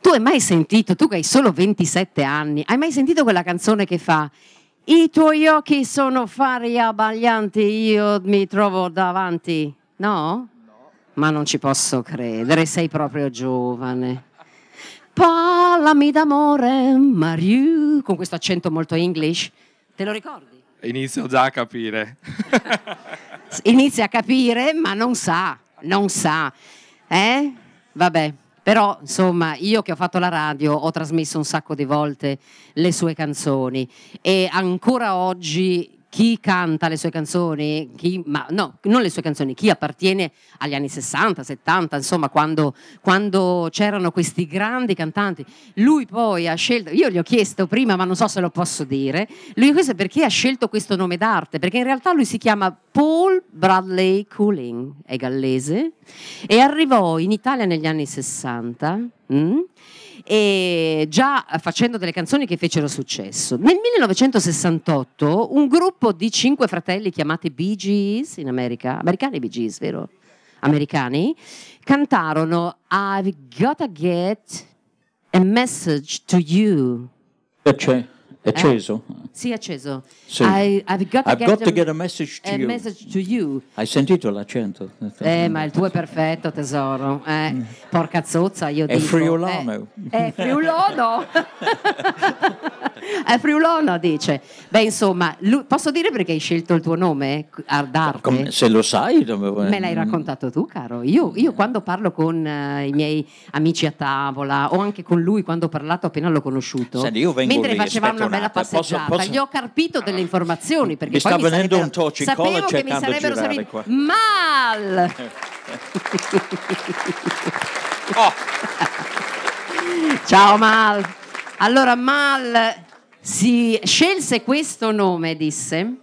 Tu hai mai sentito, tu che hai solo 27 anni, hai mai sentito quella canzone che fa i tuoi occhi sono fari abbaglianti, io mi trovo davanti? No? no? Ma non ci posso credere, sei proprio giovane. Parlami d'amore, Mario, con questo accento molto English. Te lo ricordi? Inizio già a capire. Inizia a capire, ma non sa, non sa. Eh? Vabbè, però insomma io che ho fatto la radio ho trasmesso un sacco di volte le sue canzoni e ancora oggi chi canta le sue canzoni, chi, ma no, non le sue canzoni, chi appartiene agli anni 60, 70, insomma, quando, quando c'erano questi grandi cantanti. Lui poi ha scelto, io gli ho chiesto prima, ma non so se lo posso dire, lui ha chiesto perché ha scelto questo nome d'arte, perché in realtà lui si chiama Paul Bradley Cooling, è gallese, e arrivò in Italia negli anni 60. Mh? Mm? e già facendo delle canzoni che fecero successo. Nel 1968 un gruppo di cinque fratelli chiamati Bee Gees in America, americani Bee Gees, vero? Americani, cantarono I've gotta get a message to you. E c'è, è eh? acceso. Eh? Si è acceso. Sì. I, I've got, I've got to, get a, message to, a message to you. Hai sentito l'accento? Eh, ma il tuo è perfetto, tesoro. Eh, porca zozza, io è dico. Friulano. Eh, è friulano. è friulano, dice. Beh, insomma, lui, posso dire perché hai scelto il tuo nome? Ardarte? Come, se lo sai. Dove... Me l'hai raccontato tu, caro. Io, io quando parlo con uh, i miei amici a tavola o anche con lui quando ho parlato appena l'ho conosciuto, Senti, io vengo mentre lì, facevamo una bella passeggiata... Posso, posso cosa? Gli ho carpito delle informazioni perché mi sta mi venendo un torcicolo che mi sarebbero serviti qua. mal. oh. Ciao Mal. Allora Mal si scelse questo nome, disse,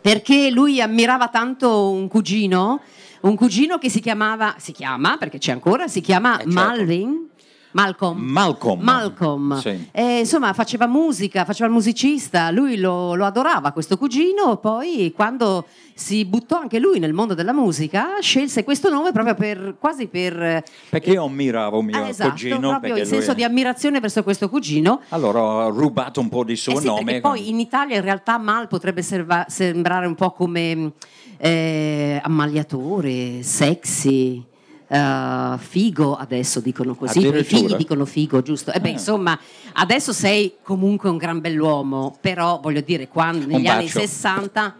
perché lui ammirava tanto un cugino, un cugino che si chiamava, si chiama, perché c'è ancora, si chiama eh, certo. Malvin Malcolm. Malcolm. Malcolm. Sì. E, eh, insomma, faceva musica, faceva il musicista, lui lo, lo adorava questo cugino, poi quando si buttò anche lui nel mondo della musica, scelse questo nome proprio per, quasi per... Eh, perché io ammiravo mio ah, esatto, cugino. Proprio il senso è... di ammirazione verso questo cugino. Allora ho rubato un po' di suo eh sì, nome. poi in Italia in realtà Mal potrebbe serva- sembrare un po' come eh, ammagliatore, sexy uh, figo, adesso dicono così, i figli dicono figo, giusto? E eh beh, ah. insomma, adesso sei comunque un gran bell'uomo, però voglio dire, quando, negli anni 60...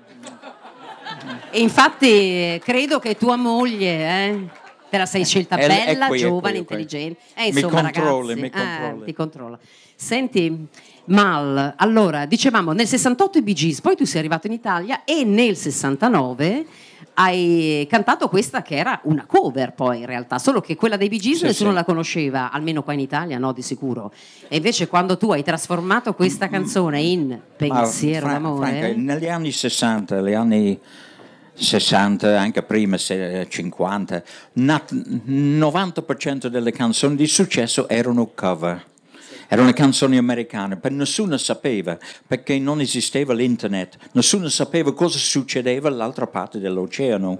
E infatti eh, credo che tua moglie... Eh, te la sei scelta bella, è, qui, giovane, è qui, intelligente. Eh, insomma, mi controlli, ragazzi, mi controlli. Eh, ti controlla. Senti, Mal, allora, dicevamo, nel 68 i Bee poi tu sei arrivato in Italia e nel 69 hai cantato questa che era una cover poi in realtà, solo che quella dei Bee Gees sì, nessuno sì. la conosceva, almeno qua in Italia no di sicuro. E invece quando tu hai trasformato questa canzone in Pensiero fra- d'amore... Franca, negli anni 60, negli anni 60, anche prima 50, 90% delle canzoni di successo erano cover era una canzone americana, per nessuno sapeva, perché non esisteva l'internet, nessuno sapeva cosa succedeva dall'altra parte dell'oceano.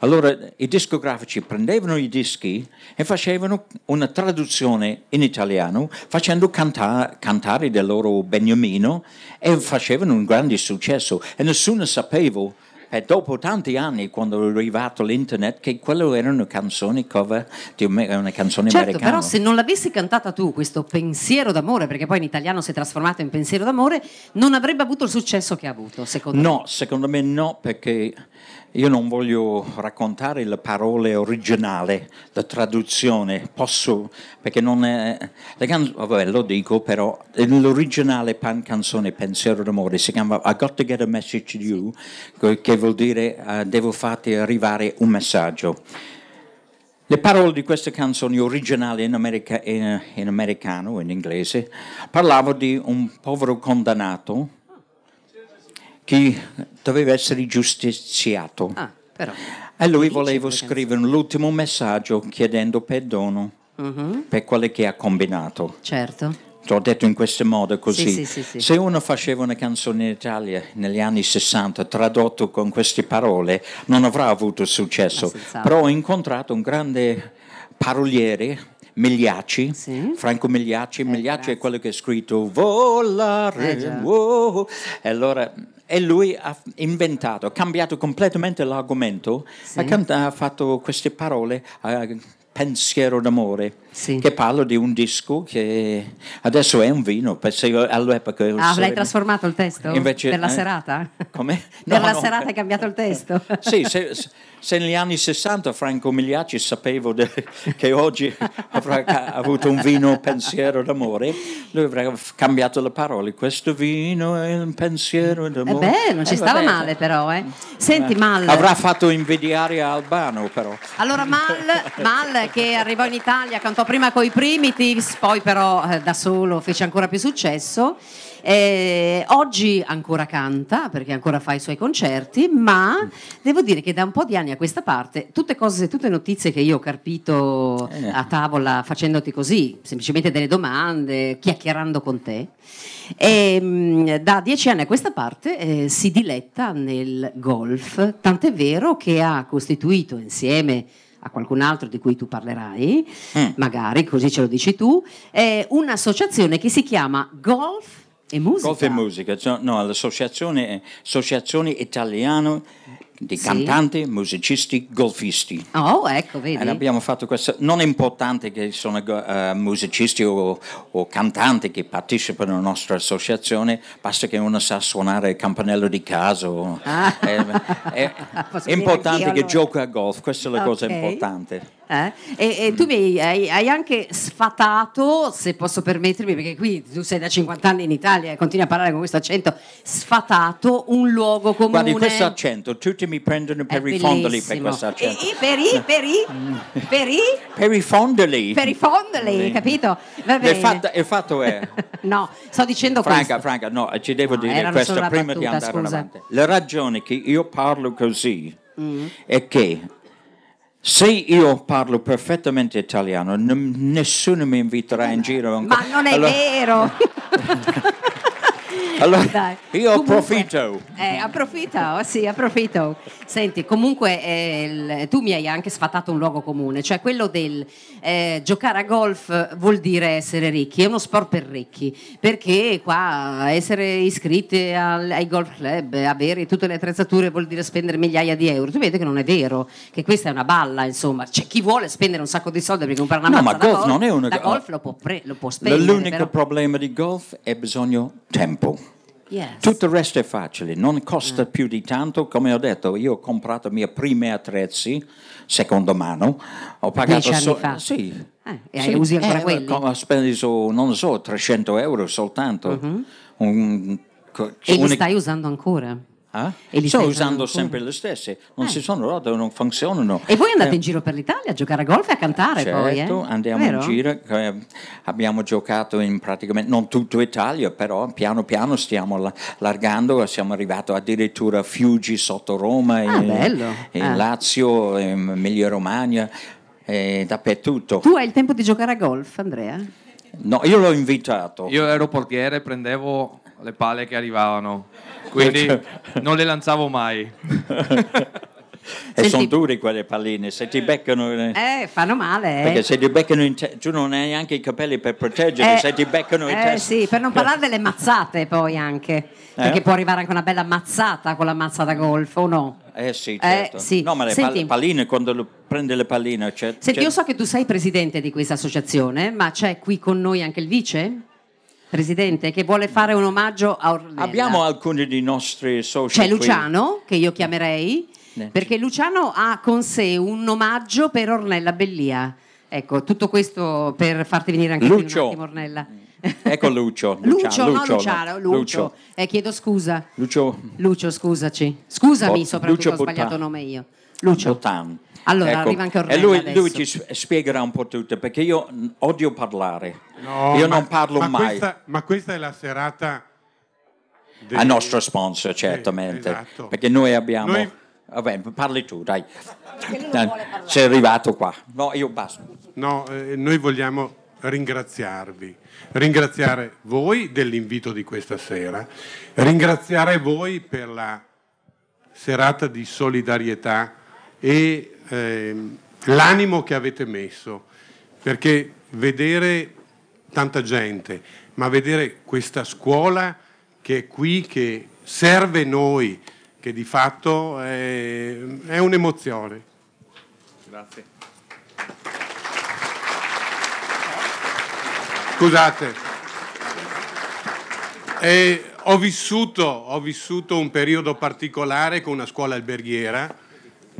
Allora i discografici prendevano i dischi e facevano una traduzione in italiano facendo canta- cantare del loro Beniamino e facevano un grande successo e nessuno sapeva e dopo tanti anni, quando è arrivato l'internet, che quello erano canzoni cover di una canzone certo, americana. Però se non l'avessi cantata tu, questo pensiero d'amore, perché poi in italiano si è trasformato in pensiero d'amore, non avrebbe avuto il successo che ha avuto, secondo no, me. No, secondo me no, perché io non voglio raccontare le parole originali, la traduzione, posso, perché non è... Can... Vabbè, lo dico, però l'originale pan canzone Pensiero d'amore si chiama I Got to Get a Message to You, che vuol dire uh, devo farti arrivare un messaggio. Le parole di questa canzone originale in, America, in, in americano, in inglese, parlavano di un povero condannato che doveva essere giustiziato. Ah, a lui volevo scrivere l'ultimo messaggio chiedendo perdono uh-huh. per quello che ha combinato. Certo. Ho detto in questo modo così. Sì, sì, sì, Se uno faceva una canzone in Italia negli anni 60 tradotto con queste parole non avrà avuto successo. Però ho incontrato un grande paroliere Migliacci, sì. Franco Migliacci, eh, Migliacci grazie. è quello che ha scritto Volare. Eh, wow. E allora e lui ha inventato, ha cambiato completamente l'argomento, sì. ha, fatto queste parole, eh, pensiero d'amore sì. che parlo di un disco che adesso è un vino, all'epoca... Ah, l'hai trasformato il testo? Invece, per la eh? serata? Come? No, per la serata hai cambiato il testo? sì, se, se, negli anni 60 Franco Migliacci sapevo de, che oggi avrà avuto un vino pensiero d'amore, lui avrebbe cambiato le parole, questo vino è un pensiero eh d'amore. Eh beh, non ci eh, stava vabbè. male però, eh. Senti eh, Mal... Avrà fatto invidiare Albano però. Allora Mal, Mal che arrivò in Italia, cantò prima con i Primitives, poi però eh, da solo fece ancora più successo. Eh, oggi ancora canta perché ancora fa i suoi concerti, ma devo dire che da un po' di anni a questa parte, tutte cose, tutte notizie che io ho carpito a eh. tavola facendoti così, semplicemente delle domande, chiacchierando con te, e, ehm, da dieci anni a questa parte eh, si diletta nel golf, tant'è vero che ha costituito insieme a qualcun altro di cui tu parlerai, eh. magari così ce lo dici tu, è un'associazione che si chiama Golf e Musica. Golf e Musica, cioè, no, l'associazione Italiano di sì. cantanti, musicisti, golfisti. Oh, ecco, vedi. E abbiamo fatto questo. Non è importante che sono uh, musicisti o, o, cantanti che partecipano alla nostra associazione, basta che uno sa suonare il campanello di casa. Ah. Eh, eh, è, è, è importante io, allora. che gioca a golf, questa è la okay. cosa importante. Eh? E, e, tu mi hai, hai, anche sfatato, se posso permettermi, perché qui tu sei da 50 anni in Italia e continui a parlare con questo accento, sfatato un luogo comune. Guardi, questo accento, tutti mi prendono per i fondoli per questo accento. per i, per i, per i? Per i fondoli. Per i fondoli, sì. capito? Il fatto, il, fatto, è... no, sto dicendo franca, questo. Franca, no, ci devo no, dire questo prima battuta, di andare scusa. avanti. La ragione che io parlo così mm. è che se io parlo perfettamente italiano, n- nessuno mi inviterà in eh, giro. Ma non è allora... vero! Allora, io comunque, approfitto. Eh, approfitto, sì, approfitto. Senti, comunque eh, tu mi hai anche sfatato un luogo comune, cioè quello del eh, giocare a golf vuol dire essere ricchi, è uno sport per ricchi, perché qua essere iscritti al, ai golf club, avere tutte le attrezzature vuol dire spendere migliaia di euro. Tu vedi che non è vero, che questa è una balla, insomma. C'è chi vuole spendere un sacco di soldi perché comprare una no, mazza ma golf, golf non è una... da golf lo può, pre- lo può spendere. L'unico però... problema di golf è bisogno di tempo. Yes. Tutto il resto è facile, non costa mm. più di tanto, come ho detto, io ho comprato i miei primi attrezzi, secondo mano, ho pagato... solo. so- Sì. Ah, e sì, usi ancora eh, quelli? Ho speso, non so, 300 euro soltanto. Mm-hmm. Un, co- e li stai usando ancora? Eh? Sto usando sempre le stesse, non eh. si sono rotte, non funzionano. E voi andate eh. in giro per l'Italia a giocare a golf e a cantare eh? certo, poi, andiamo Vero? in giro, eh, abbiamo giocato in praticamente non tutta Italia, però piano piano stiamo allargando, siamo arrivati addirittura a Fiuggi sotto Roma, ah, in, in eh. Lazio, in Emilia Romagna, dappertutto. Tu hai il tempo di giocare a golf, Andrea? No, io l'ho invitato. Io ero portiere, prendevo le palle che arrivavano, quindi cioè, non le lanciavo mai. E sono duri quelle palline, se ti beccano... Eh. eh, fanno male. Eh. Perché se ti beccano in testa, tu non hai neanche i capelli per proteggerli, eh, se ti beccano in eh, Sì, per non parlare delle mazzate poi anche, eh? perché può arrivare anche una bella mazzata con la mazza da golf o no? Eh sì, certo. Eh, sì. No, ma le Senti, palline, quando prende le palline... C'è, Senti, c'è... io so che tu sei presidente di questa associazione, ma c'è qui con noi anche il vice? Presidente, che vuole fare un omaggio a Ornella. Abbiamo alcuni dei nostri social. C'è Luciano, qui. che io eh. chiamerei, perché Luciano ha con sé un omaggio per Ornella Bellia. Ecco, tutto questo per farti venire anche Lucio. un attimo, Ornella. Mm. Ecco Lucio. Lucio, Lucio, no, Luciano, Lucio. Lucio. Eh, chiedo scusa. Lucio. Lucio, scusaci. Scusami, soprattutto Lucio ho sbagliato nome io. Lucio. Botan. Allora, ecco, arriva anche Ornella E lui, lui, ti spiegherà un po' tutto, perché io odio parlare. No, io ma, non parlo ma mai. Questa, ma questa è la serata... Del... A nostro sponsor, certamente. Eh, esatto. Perché noi abbiamo... Noi... Vabbè, parli tu, dai. Sei arrivato qua. No, io basta. No, eh, noi vogliamo ringraziarvi. Ringraziare voi dell'invito di questa sera. Ringraziare voi per la serata di solidarietà e eh, l'animo che avete messo, perché vedere tanta gente, ma vedere questa scuola che è qui, che serve noi, che di fatto è, è un'emozione. Grazie. Scusate, eh, ho, vissuto, ho vissuto un periodo particolare con una scuola alberghiera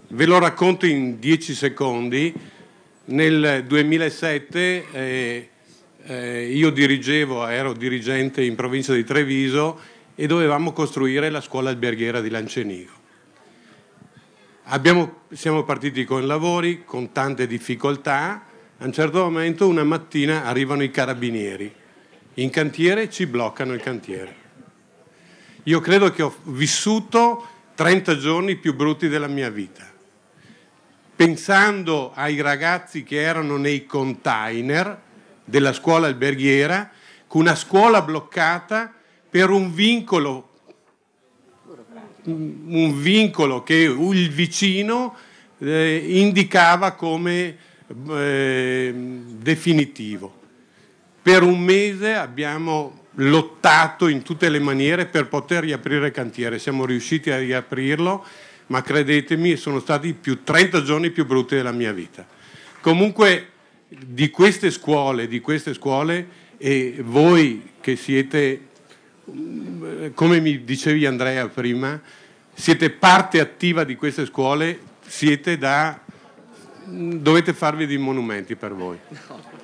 Ve lo racconto in 10 secondi. Nel 2007 eh, eh, io dirigevo, ero dirigente in provincia di Treviso e dovevamo costruire la scuola alberghiera di Lancenigo. Abbiamo, siamo partiti con lavori, con tante difficoltà. A un certo momento, una mattina, arrivano i carabinieri in cantiere e ci bloccano il cantiere. Io credo che ho vissuto 30 giorni più brutti della mia vita pensando ai ragazzi che erano nei container della scuola alberghiera, con una scuola bloccata per un vincolo, un vincolo che il vicino eh, indicava come eh, definitivo. Per un mese abbiamo lottato in tutte le maniere per poter riaprire il cantiere, siamo riusciti a riaprirlo ma credetemi sono stati i 30 giorni più brutti della mia vita. Comunque di queste scuole, di queste scuole e voi che siete, mm, come mi dicevi Andrea prima, siete parte attiva di queste scuole, siete da, mm, dovete farvi dei monumenti per voi.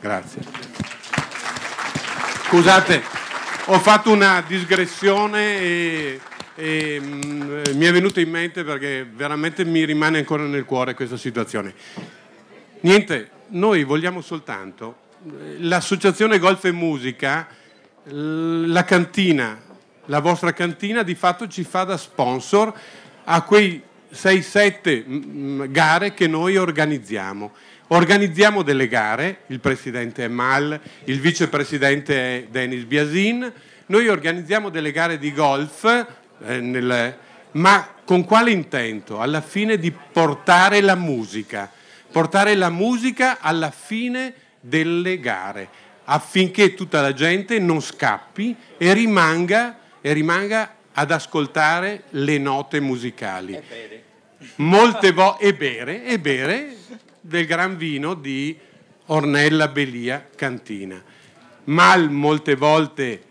Grazie. Scusate, ho fatto una digressione e e mh, mm, eh, mi è venuto in mente perché veramente mi rimane ancora nel cuore questa situazione. Niente, noi vogliamo soltanto eh, l'associazione Golf e Musica, la cantina, la vostra cantina di fatto ci fa da sponsor a quei 6-7 mm, mm, gare che noi organizziamo. Organizziamo delle gare, il presidente è Mal, il vicepresidente è Denis Biasin, noi organizziamo delle gare di golf eh, nel, ma con quale intento? Alla fine di portare la musica, portare la musica alla fine delle gare, affinché tutta la gente non scappi e rimanga, e rimanga ad ascoltare le note musicali. E bere. Molte volte, e bere, e bere del gran vino di Ornella Belia Cantina. Mal molte volte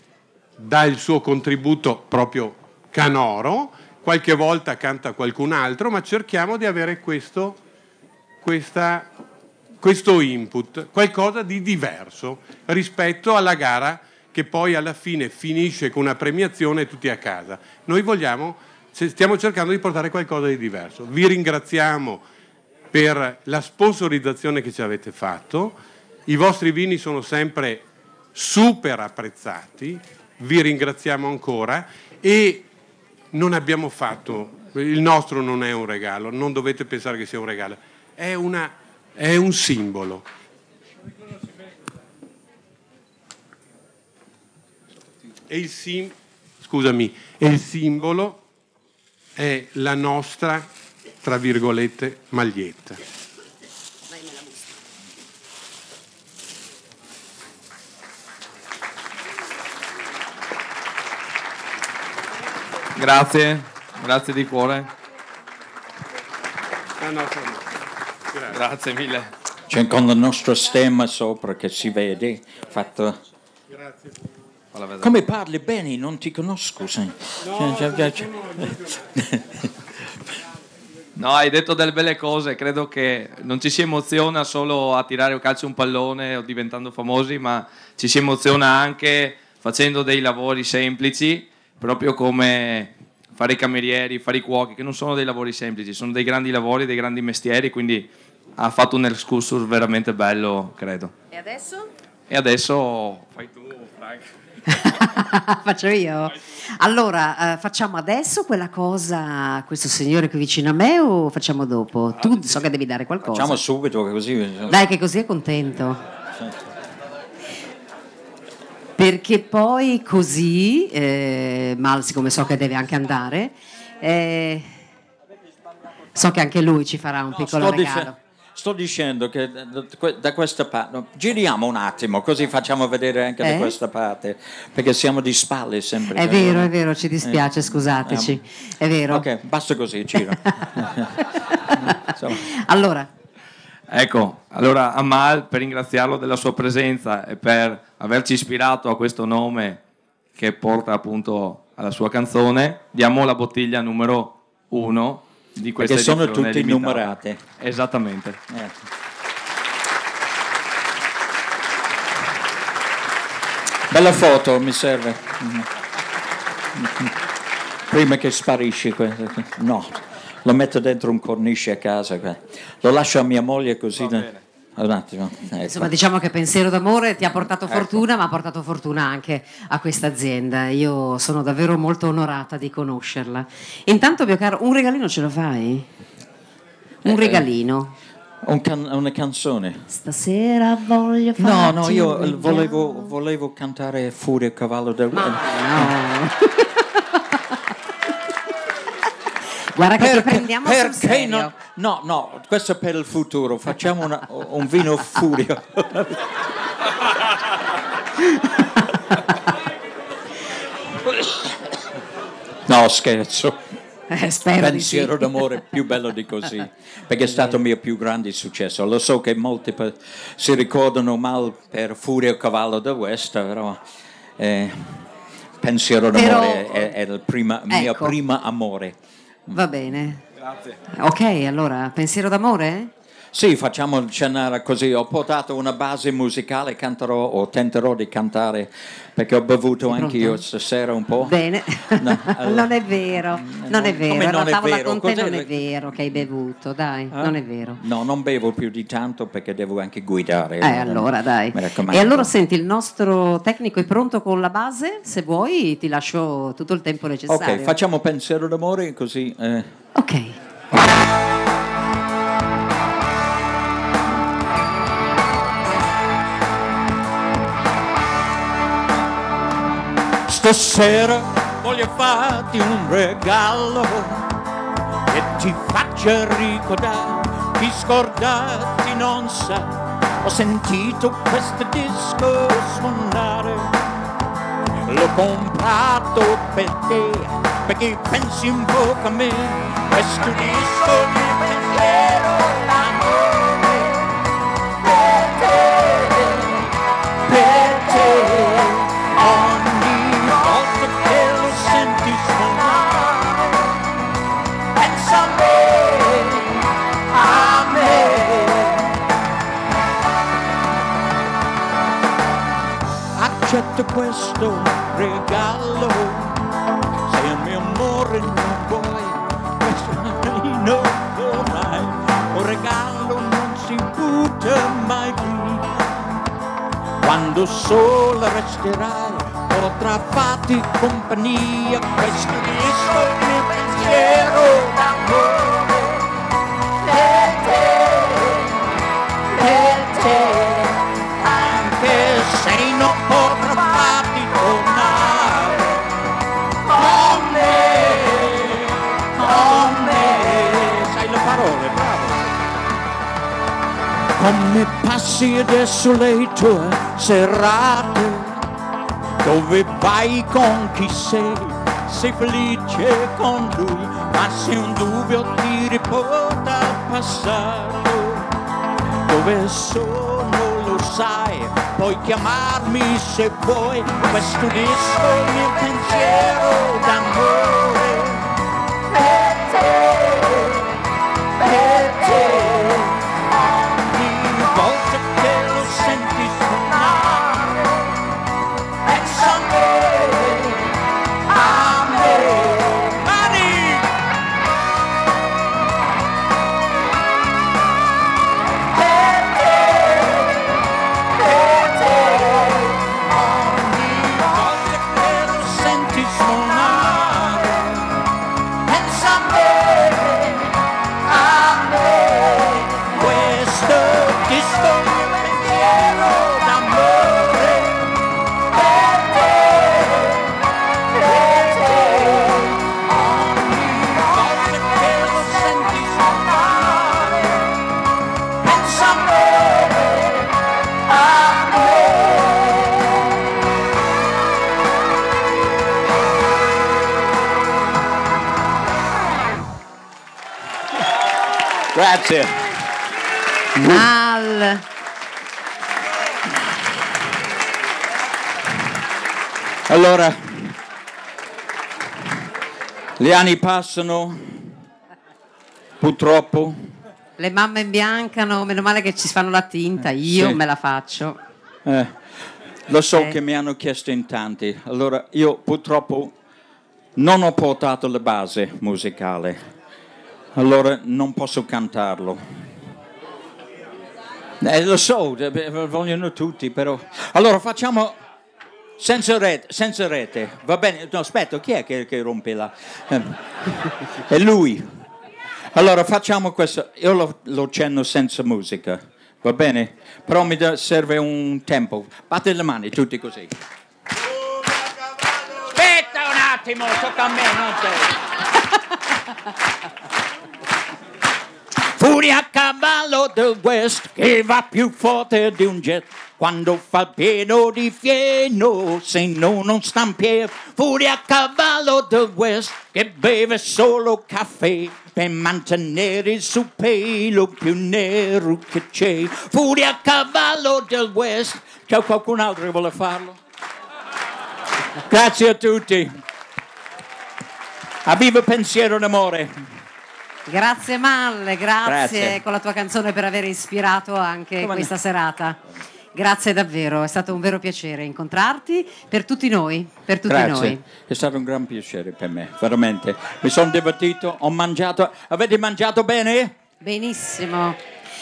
dà il suo contributo proprio canoro, qualche volta canta qualcun altro, ma cerchiamo di avere questo, questa, questo input, qualcosa di diverso rispetto alla gara che poi alla fine finisce con una premiazione e tutti a casa. Noi vogliamo, stiamo cercando di portare qualcosa di diverso. Vi ringraziamo per la sponsorizzazione che ci avete fatto. I vostri vini sono sempre super apprezzati, vi ringraziamo ancora e non abbiamo fatto, il nostro non è un regalo, non dovete pensare che sia un regalo, è, una, è un simbolo. E il, sim, scusami, e il simbolo è la nostra, tra virgolette, maglietta. Grazie, grazie di cuore. Grazie mille. C'è con il nostro stemma sopra che si vede, fatto... Come parli bene, non ti conosco. Cioè, no, hai detto delle belle cose, credo che non ci si emoziona solo a tirare o calcio un pallone o diventando famosi, ma ci si emoziona anche facendo dei lavori semplici proprio come fare i camerieri, fare i cuochi, che non sono dei lavori semplici, sono dei grandi lavori, dei grandi mestieri, quindi ha fatto un excursus veramente bello, credo. E adesso? E adesso fai tu, Frank. Faccio io? Allora, eh, facciamo adesso quella cosa, questo signore qui vicino a me o facciamo dopo? Ah, tu sì. so che devi dare qualcosa. Facciamo subito, che così... Dai, che così è contento perché poi così, eh, Mal siccome so che deve anche andare, eh, so che anche lui ci farà un no, piccolo sto regalo. Dice, sto dicendo che da questa parte, giriamo un attimo così facciamo vedere anche eh? da questa parte, perché siamo di spalle sempre. È vero, allora. è vero, ci dispiace, eh. scusateci, è vero. Ok, basta così, giro. allora. Ecco, allora Amal, per ringraziarlo della sua presenza e per averci ispirato a questo nome che porta appunto alla sua canzone, diamo la bottiglia numero uno di questa Perché sono tutte limitata. numerate. Esattamente. Eh. Bella foto, mi serve. Prima che sparisci questo. No. Lo metto dentro un cornice a casa. Lo lascio a mia moglie così. Un attimo. Ecco. Insomma, diciamo che pensiero d'amore ti ha portato ecco. fortuna, ecco. ma ha portato fortuna anche a questa azienda. Io sono davvero molto onorata di conoscerla. Intanto, mio caro, un regalino ce lo fai? Un eh, regalino. Un can una canzone. Stasera voglio fare. No, no, io volevo, volevo, cantare Furia Cavallo del. Ma ah, no. Guarda che perché, prendiamo perché sul serio. Non, no, no, questo è per il futuro. Facciamo una, un vino furio. no, scherzo. Eh, pensiero sì. d'amore più bello di così, perché è stato il mio più grande successo. Lo so che molti si ricordano mal per Furio Cavallo da West, però eh, pensiero d'amore però, è, è il prima, ecco. mio primo amore. Va bene. Grazie. Ok, allora, pensiero d'amore? Sì, facciamo il cenare così. Ho portato una base musicale, canterò o tenterò di cantare perché ho bevuto anche io stasera un po'. Bene, no, allora, non è vero, non, è vero. Non è vero? con te non è vero che hai bevuto, dai, eh? non è vero. No, non bevo più di tanto perché devo anche guidare. Eh, allora dai. E allora senti, il nostro tecnico è pronto con la base, se vuoi ti lascio tutto il tempo necessario. Ok, facciamo pensiero d'amore così. Eh. Ok. stasera voglio farti un regalo che ti faccia ricordare chi scordarti non sa ho sentito questo disco suonare l'ho comprato per te perché pensi un po' a me questo disco di pensiero questo regalo se il mio amore non vuoi questo non vorrai un regalo non si butta mai via quando sola resterai potrà farti compagnia questo è il mio pensiero d'amore Come passi adesso le tue serate, dove vai con chi sei, sei felice con lui, ma se un dubbio ti riporta al passato, dove sono lo sai, puoi chiamarmi se vuoi, questo disco è il mio pensiero d'amore. Grazie. Mal. Allora, gli anni passano, purtroppo. Le mamme imbiancano, meno male che ci fanno la tinta, eh, io sì. me la faccio. Eh, lo so okay. Eh. che mi hanno chiesto in tanti, allora io purtroppo non ho portato la base musicale allora non posso cantarlo. Eh, lo so, eh, vogliono tutti, però. Allora facciamo senza rete, senza rete. va bene? No, aspetta, chi è che, che rompe là? Eh, è lui. Allora facciamo questo, io lo, lo cenno senza musica, va bene? Però mi da, serve un tempo. Batte le mani tutti così. Aspetta un attimo, tocca a me, non te. Furia a cavallo del West che va più forte di un jet. Quando fa il pieno di fieno, se no non sta in Furia a cavallo del West che beve solo caffè per mantenere il suo pelo più nero che c'è. Furia a cavallo del West. C'è qualcun altro che vuole farlo? Grazie a tutti. a vivo pensiero d'amore. Grazie Malle, grazie, grazie, con la tua canzone per aver ispirato anche Come questa ne? serata. Grazie davvero, è stato un vero piacere incontrarti per tutti noi, per tutti grazie. noi. È stato un gran piacere per me, veramente. Mi sono divertito, ho mangiato. Avete mangiato bene? Benissimo.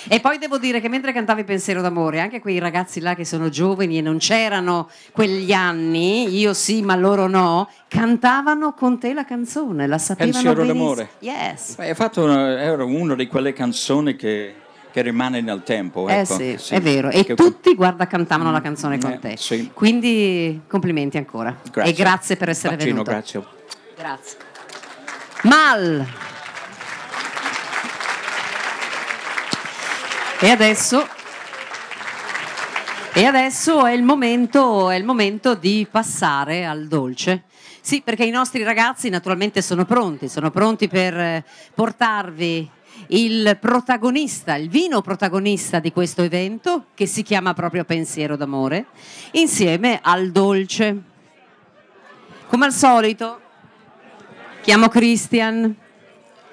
E poi devo dire che mentre cantavi Pensiero d'amore, anche quei ragazzi là che sono giovani e non c'erano quegli anni, io sì, ma loro no, cantavano con te la canzone, la sapevano Pensiero benissimo. d'amore. Yes. Beh, fatto una, era una di quelle canzoni che che rimane nel tempo. Eh ecco. Eh sì, sì, è vero. E che... tutti, guarda, cantavano la canzone con eh, te. Sì. Quindi complimenti ancora. Grazie. E grazie per essere Faccino, venuto. Grazie. Grazie. Mal. E adesso, e adesso è, il momento, è il momento di passare al dolce. Sì, perché i nostri ragazzi naturalmente sono pronti, sono pronti per eh, portarvi il protagonista, il vino protagonista di questo evento, che si chiama proprio Pensiero d'amore, insieme al dolce. Come al solito, chiamo Christian.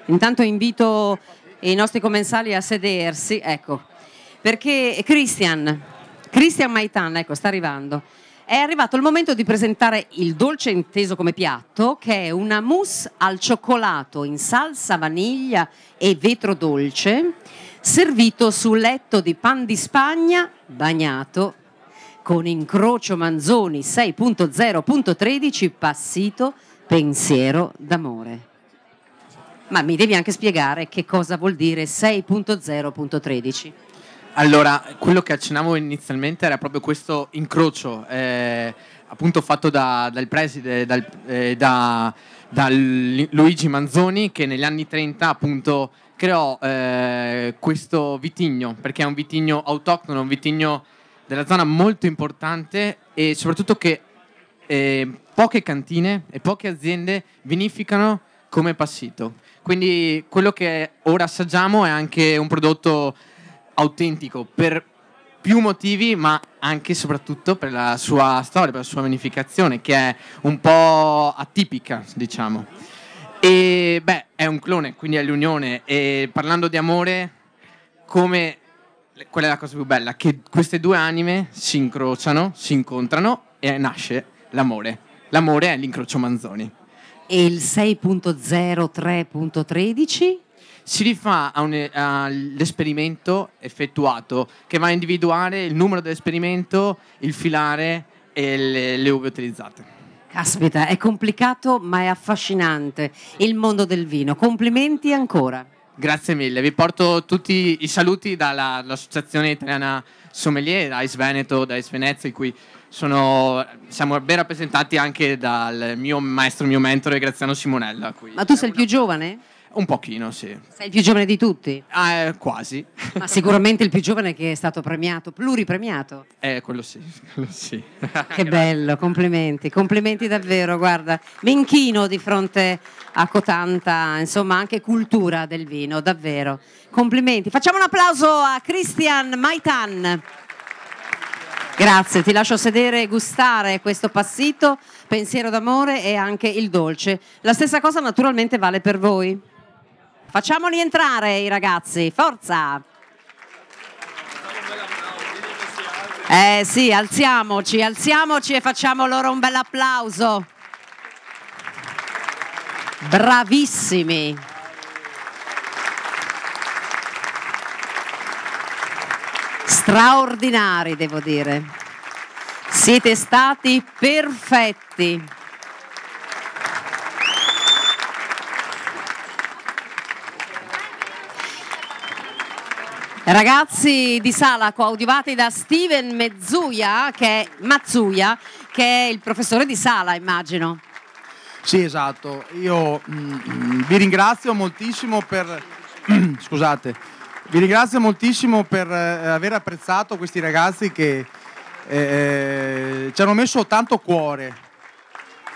Intanto invito e i nostri commensali a sedersi, ecco, perché Christian, Christian Maitan, ecco, sta arrivando. È arrivato il momento di presentare il dolce inteso come piatto, che è una mousse al cioccolato in salsa vaniglia e vetro dolce, servito su letto di pan di Spagna bagnato con incrocio Manzoni 6.0.13 passito pensiero d'amore ma mi devi anche spiegare che cosa vuol dire 6.0.13. Allora, quello che accennavo inizialmente era proprio questo incrocio, eh, appunto fatto da, dal preside, dal, eh, da, da, Luigi Manzoni, che negli anni 30 appunto creò eh, questo vitigno, perché è un vitigno autoctono, un vitigno della zona molto importante e soprattutto che eh, poche cantine e poche aziende vinificano come passito. Quindi quello che ora assaggiamo è anche un prodotto autentico per più motivi, ma anche e soprattutto per la sua storia, per la sua vinificazione, che è un po' atipica, diciamo. E beh, è un clone, quindi è l'unione. E parlando di amore, come qual è la cosa più bella? Che queste due anime si incrociano, si incontrano e nasce l'amore. L'amore è l'incrocio Manzoni. E il 6.03.13? Si rifà eh, all'esperimento effettuato che va a individuare il numero dell'esperimento, il filare e le, le uve utilizzate. Caspita, è complicato ma è affascinante il mondo del vino. Complimenti ancora. Grazie mille, vi porto tutti i saluti dall'Associazione Italiana sommelier, Ice Veneto, da Ice Venezia, in cui sono, siamo ben rappresentati anche dal mio maestro, mio mentore Graziano Simonella. Ma tu sei il più giovane? Un pochino, sì. Sei il più giovane di tutti? Ah, eh, quasi. Ma sicuramente il più giovane che è stato premiato, pluripremiato. Eh, quello sì, quello sì. Che bello, complimenti, complimenti davvero, guarda. Menchino di fronte a cotanta, insomma, anche cultura del vino, davvero. Complimenti. Facciamo un applauso a Christian Maitan. Grazie, ti lascio sedere e gustare questo passito, pensiero d'amore e anche il dolce. La stessa cosa naturalmente vale per voi. Facciamoli entrare i ragazzi, forza! Eh sì, alziamoci, alziamoci e facciamo loro un bel applauso. Bravissimi. Straordinari, devo dire. Siete stati perfetti. Ragazzi di sala coadiuvati da Steven Mezzuia, che è Mazzuia, che è il professore di sala, immagino. Sì, esatto. Io mm, vi ringrazio moltissimo per scusate. Vi ringrazio moltissimo per eh, aver apprezzato questi ragazzi che eh, eh, ci hanno messo tanto cuore.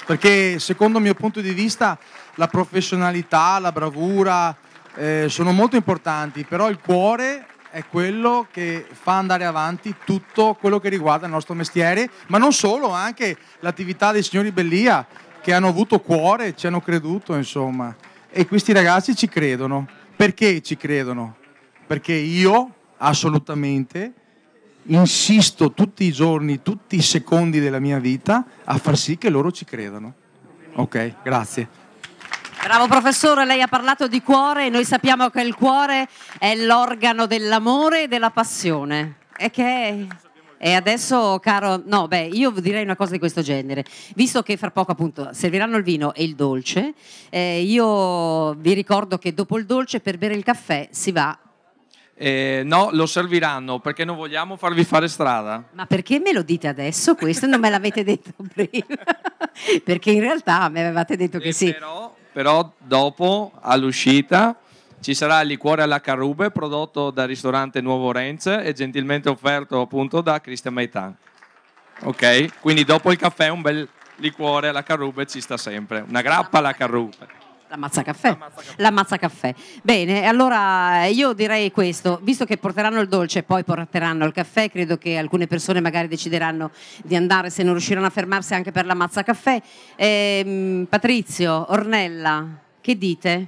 Perché secondo il mio punto di vista la professionalità, la bravura eh, sono molto importanti, però il cuore è quello che fa andare avanti tutto quello che riguarda il nostro mestiere, ma non solo, anche l'attività dei signori Bellia che hanno avuto cuore, ci hanno creduto, insomma. E questi ragazzi ci credono. Perché ci credono? Perché io assolutamente insisto tutti i giorni, tutti i secondi della mia vita a far sì che loro ci credano. Ok, grazie. Bravo professore, lei ha parlato di cuore e noi sappiamo che il cuore è l'organo dell'amore e della passione. E che e adesso, caro, no, beh, io direi una cosa di questo genere. Visto che fra poco appunto serviranno il vino e il dolce, eh, io vi ricordo che dopo il dolce per bere il caffè si va eh, no, lo serviranno perché non vogliamo farvi fare strada. Ma perché me lo dite adesso questo? Non me l'avete detto prima? perché in realtà mi avevate detto che e eh, sì. Però però dopo all'uscita ci sarà il liquore alla carube prodotto dal ristorante Nuovo Renze e gentilmente offerto appunto da Cristian Maitan. Ok? Quindi dopo il caffè un bel liquore alla carube ci sta sempre, una grappa alla carube. La mazza caffè. La mazza caffè. Bene, allora eh, io direi questo, visto che porteranno il dolce e poi porteranno il caffè, credo che alcune persone magari decideranno di andare se non riusciranno a fermarsi anche per la mazza caffè. Eh, Patrizio, Ornella, che dite?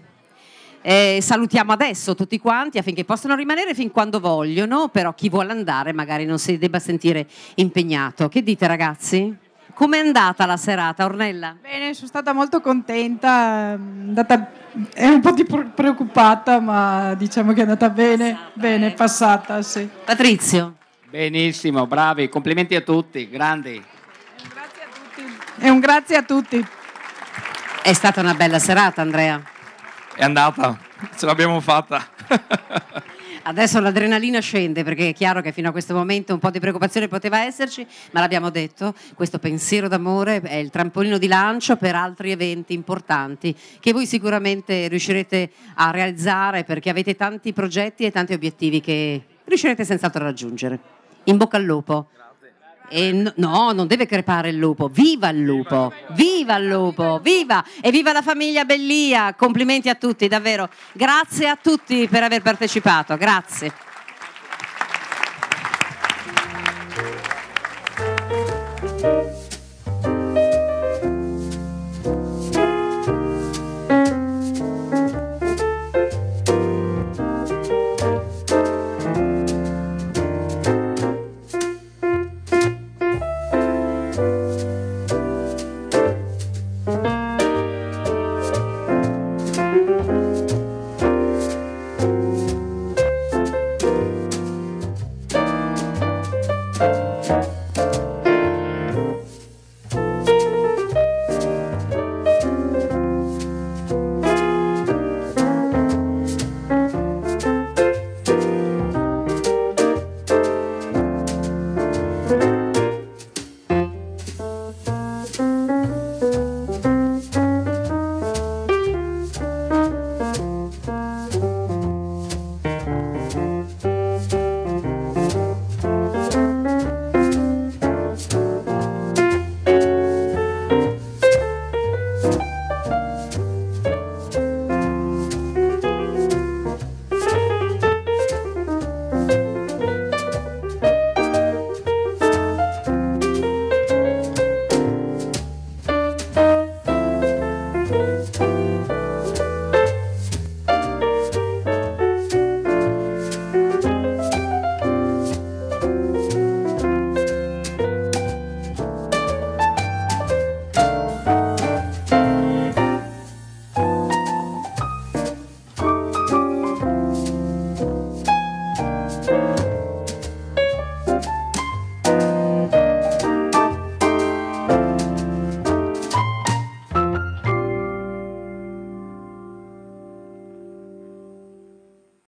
Eh, salutiamo adesso tutti quanti affinché possano rimanere fin quando vogliono, però chi vuole andare magari non si debba sentire impegnato. Che dite ragazzi? Com'è andata la serata, Ornella? Bene, sono stata molto contenta, andata, ero un po' di preoccupata, ma diciamo che è andata bene, passata, bene, eh. passata, sì. Patrizio? Benissimo, bravi, complimenti a tutti, grandi. Grazie a tutti. E un grazie a tutti. È stata una bella serata, Andrea. È andata, ce l'abbiamo fatta. Adesso l'adrenalina scende perché è chiaro che fino a questo momento un po' di preoccupazione poteva esserci, ma l'abbiamo detto, questo pensiero d'amore è il trampolino di lancio per altri eventi importanti che voi sicuramente riuscirete a realizzare perché avete tanti progetti e tanti obiettivi che riuscirete senz'altro a raggiungere. In bocca al lupo. E no, non deve crepare il lupo. Viva il lupo! Viva il lupo! Viva! E viva la famiglia Bellia! Complimenti a tutti, davvero. Grazie a tutti per aver partecipato. Grazie.